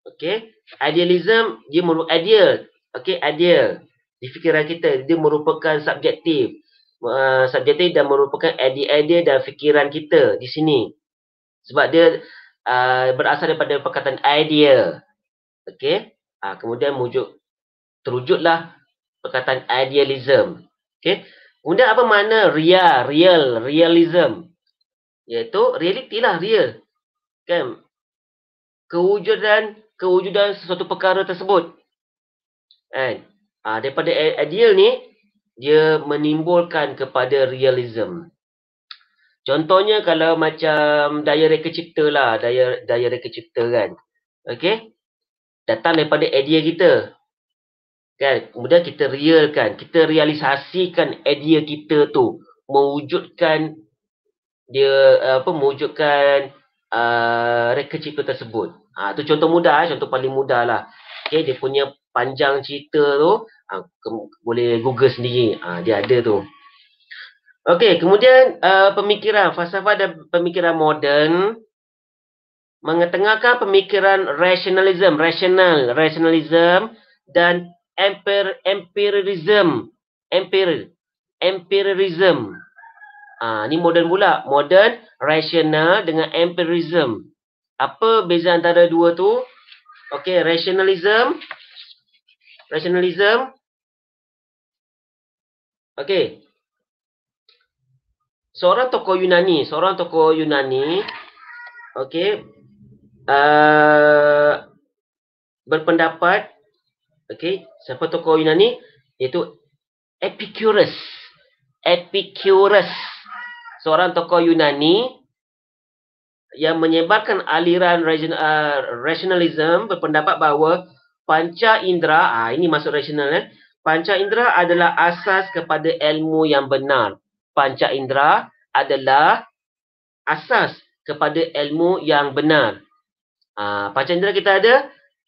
Okey. Idealism dia merupakan ideal. Okey, ideal. Di fikiran kita dia merupakan subjektif. Uh, subjektif dan merupakan idea-idea dan fikiran kita di sini. Sebab dia uh, berasal daripada perkataan idea. Okey. Uh, kemudian wujud terwujudlah perkataan idealism. Okey. Kemudian apa makna real, real, realism? iaitu lah real kan kewujudan kewujudan sesuatu perkara tersebut kan ha, daripada ideal ni dia menimbulkan kepada realism contohnya kalau macam daya reka cipta lah daya daya reka cipta kan okay? datang daripada idea kita kan kemudian kita realkan kita realisasikan idea kita tu mewujudkan dia eh, apa mewujudkan uh, reka cipta tersebut. ha, tu contoh mudah eh, contoh paling mudah lah. Okay, dia punya panjang cerita tu ha, ke- boleh google sendiri. Ha, dia ada tu. Okey, kemudian uh, pemikiran falsafah dan pemikiran moden mengetengahkan pemikiran rasionalisme, rasional, rasionalisme dan empir empirism, empir empirism. Ah, ni modern pula. Modern, rational dengan empirism. Apa beza antara dua tu? Okey, rationalism. Rationalism. Okey, Seorang tokoh Yunani, seorang tokoh Yunani, okey, uh, berpendapat, okey, siapa tokoh Yunani? Iaitu Epicurus. Epicurus. Epicurus seorang tokoh Yunani yang menyebarkan aliran uh, rasionalism berpendapat bahawa panca indera, ah ini masuk rasional eh. Panca indera adalah asas kepada ilmu yang benar. Panca indera adalah asas kepada ilmu yang benar. Ah panca indera kita ada,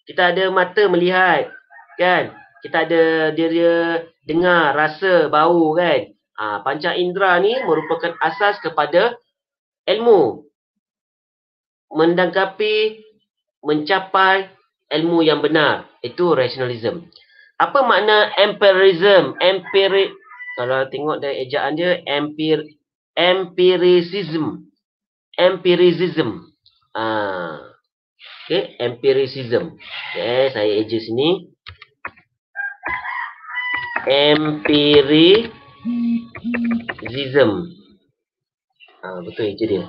kita ada mata melihat, kan? Kita ada dia, dia dengar, rasa, bau kan? Ha, panca indera ni merupakan asas kepada ilmu. Mendangkapi, mencapai ilmu yang benar. Itu rationalism. Apa makna empirism? Empiri, kalau tengok dari ejaan dia, empir, empiricism. Empiricism. Ha. Okay, empiricism. Okay, saya eja sini. Empiricism. Zism. Ha, betul itu dia.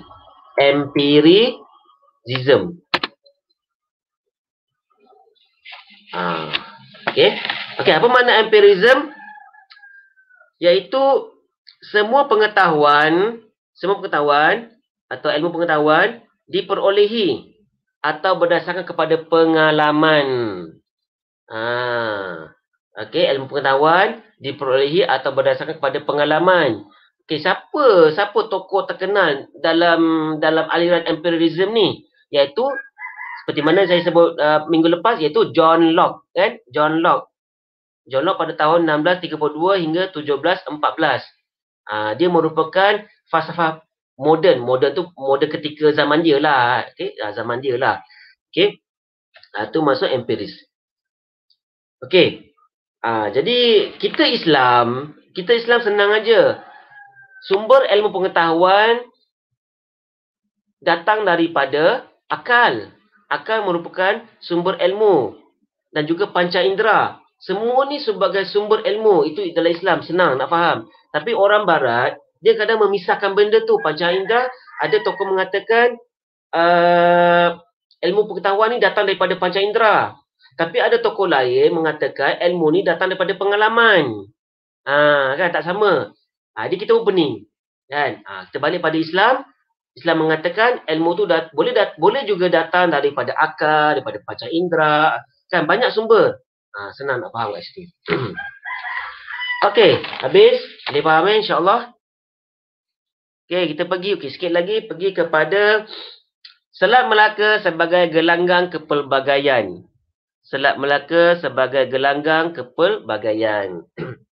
empirism. Ha, okay. Okay, apa makna empirism? Yaitu semua pengetahuan, semua pengetahuan atau ilmu pengetahuan diperolehi atau berdasarkan kepada pengalaman. Ah, Okey, ilmu pengetahuan diperolehi atau berdasarkan kepada pengalaman. Okey, siapa siapa tokoh terkenal dalam dalam aliran empirism ni? Iaitu seperti mana saya sebut uh, minggu lepas iaitu John Locke, kan? John Locke. John Locke pada tahun 1632 hingga 1714. Uh, ah, dia merupakan falsafah moden. Moden tu moden ketika zaman dia lah. Okay? Uh, ah, zaman dia lah. Okay? Uh, ah, tu masuk empiris. Okay. Ah, jadi kita Islam, kita Islam senang aja. Sumber ilmu pengetahuan datang daripada akal. Akal merupakan sumber ilmu dan juga panca indera. Semua ni sebagai sumber ilmu itu adalah Islam senang nak faham. Tapi orang barat dia kadang memisahkan benda tu panca indera ada tokoh mengatakan uh, ilmu pengetahuan ni datang daripada panca indera. Tapi ada tokoh lain mengatakan ilmu ni datang daripada pengalaman. Ha, kan tak sama. Ha, jadi kita opening. Kan? Ha, kita balik pada Islam. Islam mengatakan ilmu tu dat, boleh dat, boleh juga datang daripada akal, daripada panca indera. Kan banyak sumber. Ha, senang nak faham kat situ. Okey, habis. Boleh faham kan? Insyaallah. allah Okey, kita pergi okey sikit lagi pergi kepada Selat Melaka sebagai gelanggang kepelbagaian. Selat Melaka sebagai gelanggang kepelbagaian.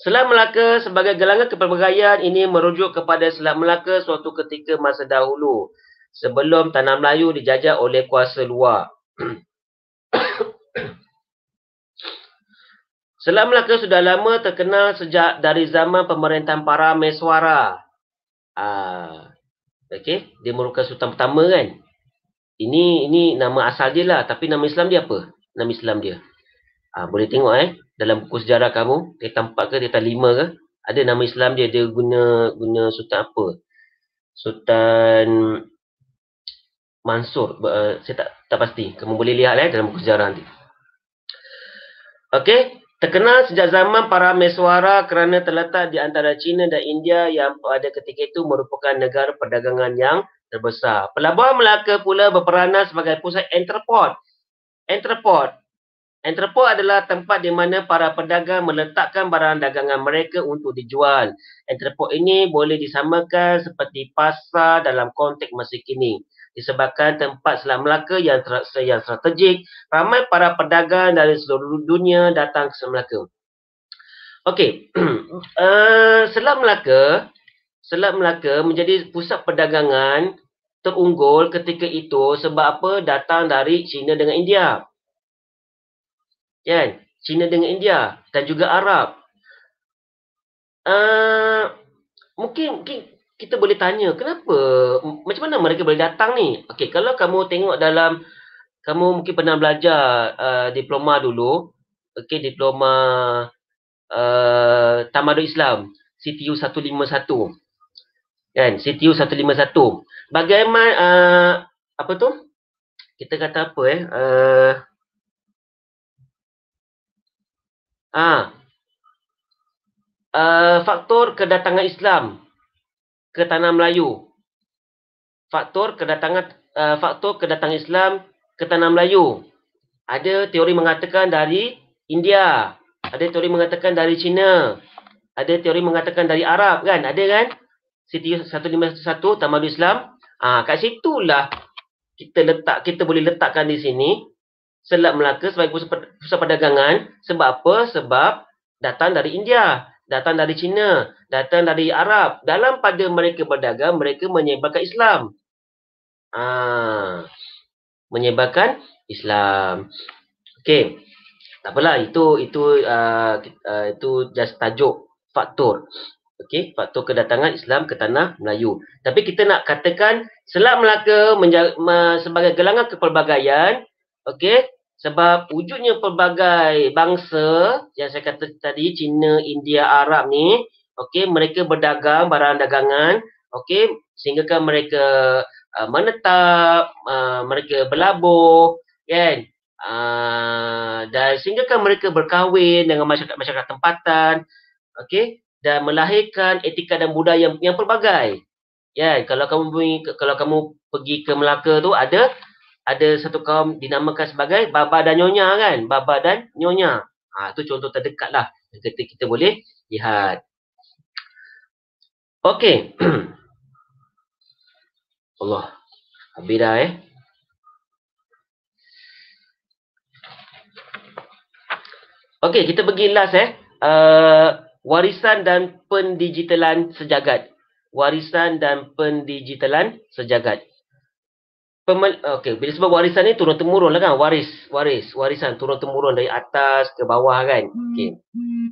Selat Melaka sebagai gelanggang kepelbagaian ini merujuk kepada Selat Melaka suatu ketika masa dahulu sebelum tanah Melayu dijajah oleh kuasa luar. Selat Melaka sudah lama terkenal sejak dari zaman pemerintahan para Meswara. Uh, Okey, dia merupakan sultan pertama kan? Ini ini nama asal dia lah. Tapi nama Islam dia apa? Nama Islam dia. Ha, boleh tengok eh. Dalam buku sejarah kamu. Tieta 4 ke? Tieta lima. ke? Ada nama Islam dia. Dia guna guna sultan apa? Sultan Mansur. Uh, saya tak tak pasti. Kamu boleh lihat eh dalam buku sejarah nanti. Okey. Terkenal sejak zaman para Meswara kerana terletak di antara China dan India yang pada ketika itu merupakan negara perdagangan yang terbesar. Pelabuhan Melaka pula berperanan sebagai pusat entreport. Entreport. Entreport adalah tempat di mana para pedagang meletakkan barang dagangan mereka untuk dijual. Entreport ini boleh disamakan seperti pasar dalam konteks masa kini. Disebabkan tempat Selat Melaka yang, yang strategik, ramai para pedagang dari seluruh dunia datang ke Selat Melaka. Okey, uh, Selat Melaka Selat Melaka menjadi pusat perdagangan terunggul ketika itu sebab apa datang dari China dengan India. Kan? China dengan India dan juga Arab. Uh, mungkin, mungkin kita boleh tanya kenapa macam mana mereka boleh datang ni? Okey, kalau kamu tengok dalam kamu mungkin pernah belajar uh, diploma dulu, okey diploma uh, Tamadun Islam, CTU 151. Kan? CTU 151 bagaimana uh, apa tu kita kata apa eh uh, ah uh, faktor kedatangan Islam ke tanah Melayu faktor kedatangan uh, faktor kedatangan Islam ke tanah Melayu ada teori mengatakan dari India ada teori mengatakan dari China ada teori mengatakan dari Arab kan ada kan Siti 1511 Tamadun Islam Ha, kat situlah kita letak kita boleh letakkan di sini Selat Melaka sebagai pusat perdagangan sebab apa? Sebab datang dari India, datang dari China, datang dari Arab. Dalam pada mereka berdagang, mereka menyebabkan Islam. Ha, menyebarkan Islam. Okey. Tak apalah itu itu uh, uh, itu just tajuk faktor. Okey, faktor kedatangan Islam ke tanah Melayu. Tapi kita nak katakan Selat Melaka sebagai gelanggang kepelbagaian, okey, sebab wujudnya pelbagai bangsa yang saya kata tadi Cina, India, Arab ni, okey, mereka berdagang barang dagangan, okey, sehingga mereka uh, menetap, uh, mereka berlabuh, kan? Uh, dan sehingga mereka berkahwin dengan masyarakat-masyarakat tempatan, okey? dan melahirkan etika dan budaya yang, yang pelbagai. Ya, yeah, kalau kamu kalau kamu pergi ke Melaka tu ada ada satu kaum dinamakan sebagai Baba dan Nyonya kan? Baba dan Nyonya. Ha, tu contoh terdekat lah. Kita, kita boleh lihat. Okey. Allah. Habis dah eh. Okey, kita pergi last eh. Uh, warisan dan pendigitalan sejagat. Warisan dan pendigitalan sejagat. Okey, bila sebab warisan ni turun temurun lah kan, waris, waris, warisan turun temurun dari atas ke bawah kan. Hmm, okey. Hmm.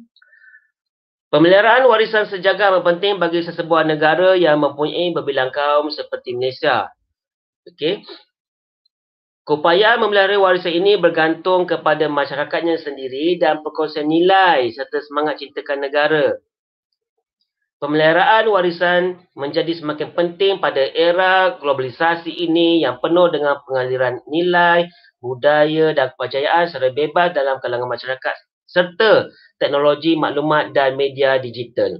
Pemeliharaan warisan sejagat amat penting bagi sesebuah negara yang mempunyai berbilang kaum seperti Malaysia. Okey. Keupayaan memelihara warisan ini bergantung kepada masyarakatnya sendiri dan perkongsian nilai serta semangat cintakan negara. Pemeliharaan warisan menjadi semakin penting pada era globalisasi ini yang penuh dengan pengaliran nilai, budaya dan kepercayaan secara bebas dalam kalangan masyarakat serta teknologi maklumat dan media digital.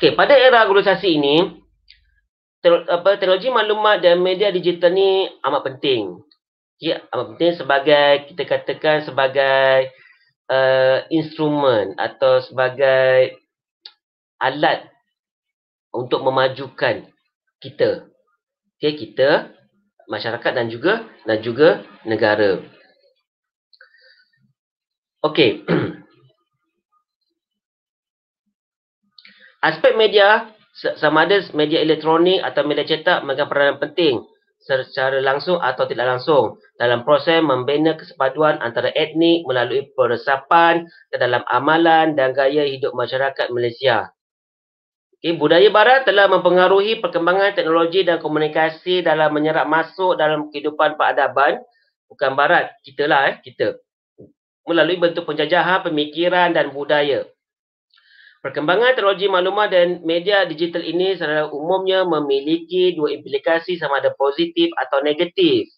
Okay, pada era globalisasi ini, apa teknologi maklumat dan media digital ni amat penting. Ya, amat penting sebagai kita katakan sebagai uh, instrumen atau sebagai alat untuk memajukan kita. Okay, kita masyarakat dan juga dan juga negara. Okey. Aspek media sama ada media elektronik atau media cetak memegang peranan penting secara langsung atau tidak langsung dalam proses membina kesepaduan antara etnik melalui peresapan ke dalam amalan dan gaya hidup masyarakat Malaysia. Okay, budaya barat telah mempengaruhi perkembangan teknologi dan komunikasi dalam menyerap masuk dalam kehidupan peradaban bukan barat, kita lah eh, kita. Melalui bentuk penjajahan, pemikiran dan budaya. Perkembangan teknologi maklumat dan media digital ini secara umumnya memiliki dua implikasi sama ada positif atau negatif.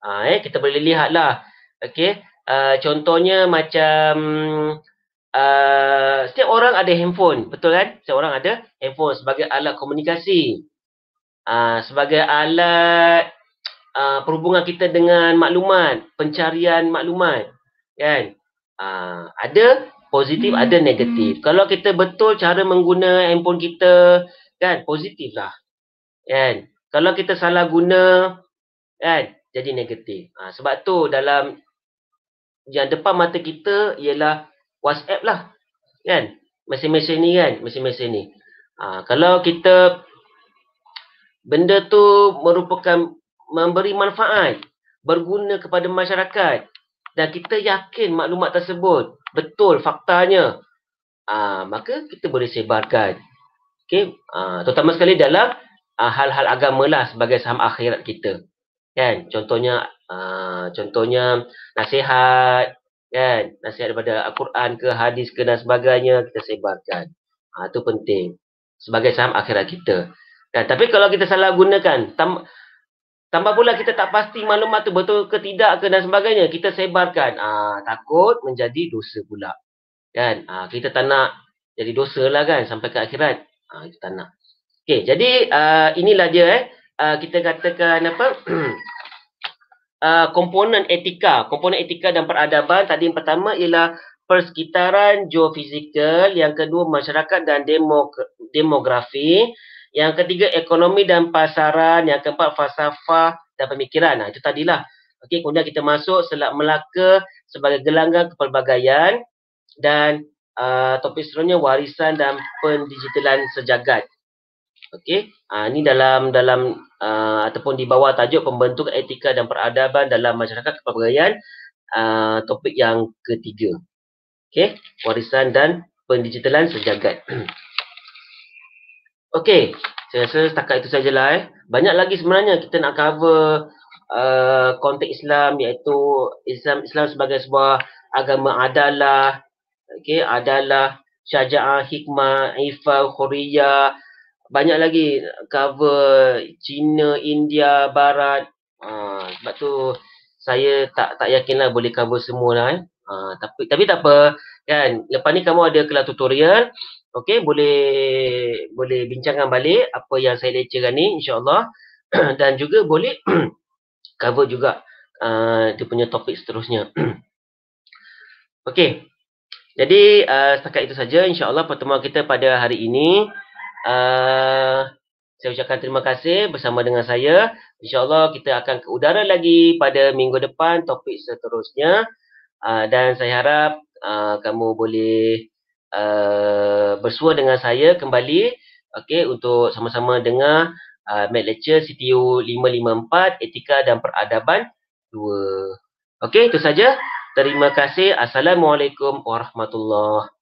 Ha, eh, kita boleh lihatlah. Okay. Uh, ha, contohnya macam uh, setiap orang ada handphone. Betul kan? Setiap orang ada handphone sebagai alat komunikasi. Uh, sebagai alat uh, perhubungan kita dengan maklumat, pencarian maklumat. Kan? Uh, ada positif hmm. ada negatif. Hmm. Kalau kita betul cara mengguna handphone kita kan positif lah. Kan? Kalau kita salah guna kan jadi negatif. Ha, sebab tu dalam yang depan mata kita ialah WhatsApp lah. Kan? Mesej-mesej ni kan? Mesej-mesej ni. Ha, kalau kita benda tu merupakan memberi manfaat berguna kepada masyarakat dan kita yakin maklumat tersebut betul faktanya uh, maka kita boleh sebarkan okey ah, terutama sekali dalam uh, hal-hal agamalah sebagai saham akhirat kita kan contohnya uh, contohnya nasihat kan nasihat daripada al-Quran ke hadis ke dan sebagainya kita sebarkan ah itu penting sebagai saham akhirat kita kan tapi kalau kita salah gunakan tam- Tambah pula kita tak pasti maklumat tu betul ke tidak ke dan sebagainya. Kita sebarkan. Aa, ah, takut menjadi dosa pula. Kan? Aa, ah, kita tak nak jadi dosa lah kan sampai ke akhirat. Aa, ah, kita tak nak. Okay, jadi aa, inilah dia eh. Aa, kita katakan apa? aa, komponen etika. Komponen etika dan peradaban. Tadi yang pertama ialah persekitaran geofizikal. Yang kedua masyarakat dan demografi. Yang ketiga, ekonomi dan pasaran. Yang keempat, falsafah dan pemikiran. Nah, ha, itu tadilah. Okey, kemudian kita masuk Selat Melaka sebagai gelanggang kepelbagaian dan uh, topik seterusnya warisan dan pendigitalan sejagat. Okey, uh, ini dalam dalam uh, ataupun di bawah tajuk pembentuk etika dan peradaban dalam masyarakat kepelbagaian uh, topik yang ketiga. Okey, warisan dan pendigitalan sejagat. Okey, saya rasa setakat itu sajalah eh. Banyak lagi sebenarnya kita nak cover uh, konteks Islam iaitu Islam Islam sebagai sebuah agama adalah okey, adalah syaja'ah, hikmah, ifal, khuriya. Banyak lagi cover Cina, India, Barat. Uh, sebab tu saya tak tak yakinlah boleh cover semua lah eh. Uh, tapi tapi tak apa kan. Lepas ni kamu ada kelas tutorial. Okey, boleh boleh bincangkan balik apa yang saya lecturekan ni insya-Allah dan juga boleh cover juga uh, dia punya topik seterusnya. Okey. Jadi uh, setakat itu saja insya-Allah pertemuan kita pada hari ini uh, saya ucapkan terima kasih bersama dengan saya. InsyaAllah kita akan ke udara lagi pada minggu depan topik seterusnya. Uh, dan saya harap uh, kamu boleh uh, bersua dengan saya kembali okay untuk sama-sama dengar uh, eh, med lecture CTU 554 etika dan peradaban 2 okey itu saja terima kasih assalamualaikum warahmatullahi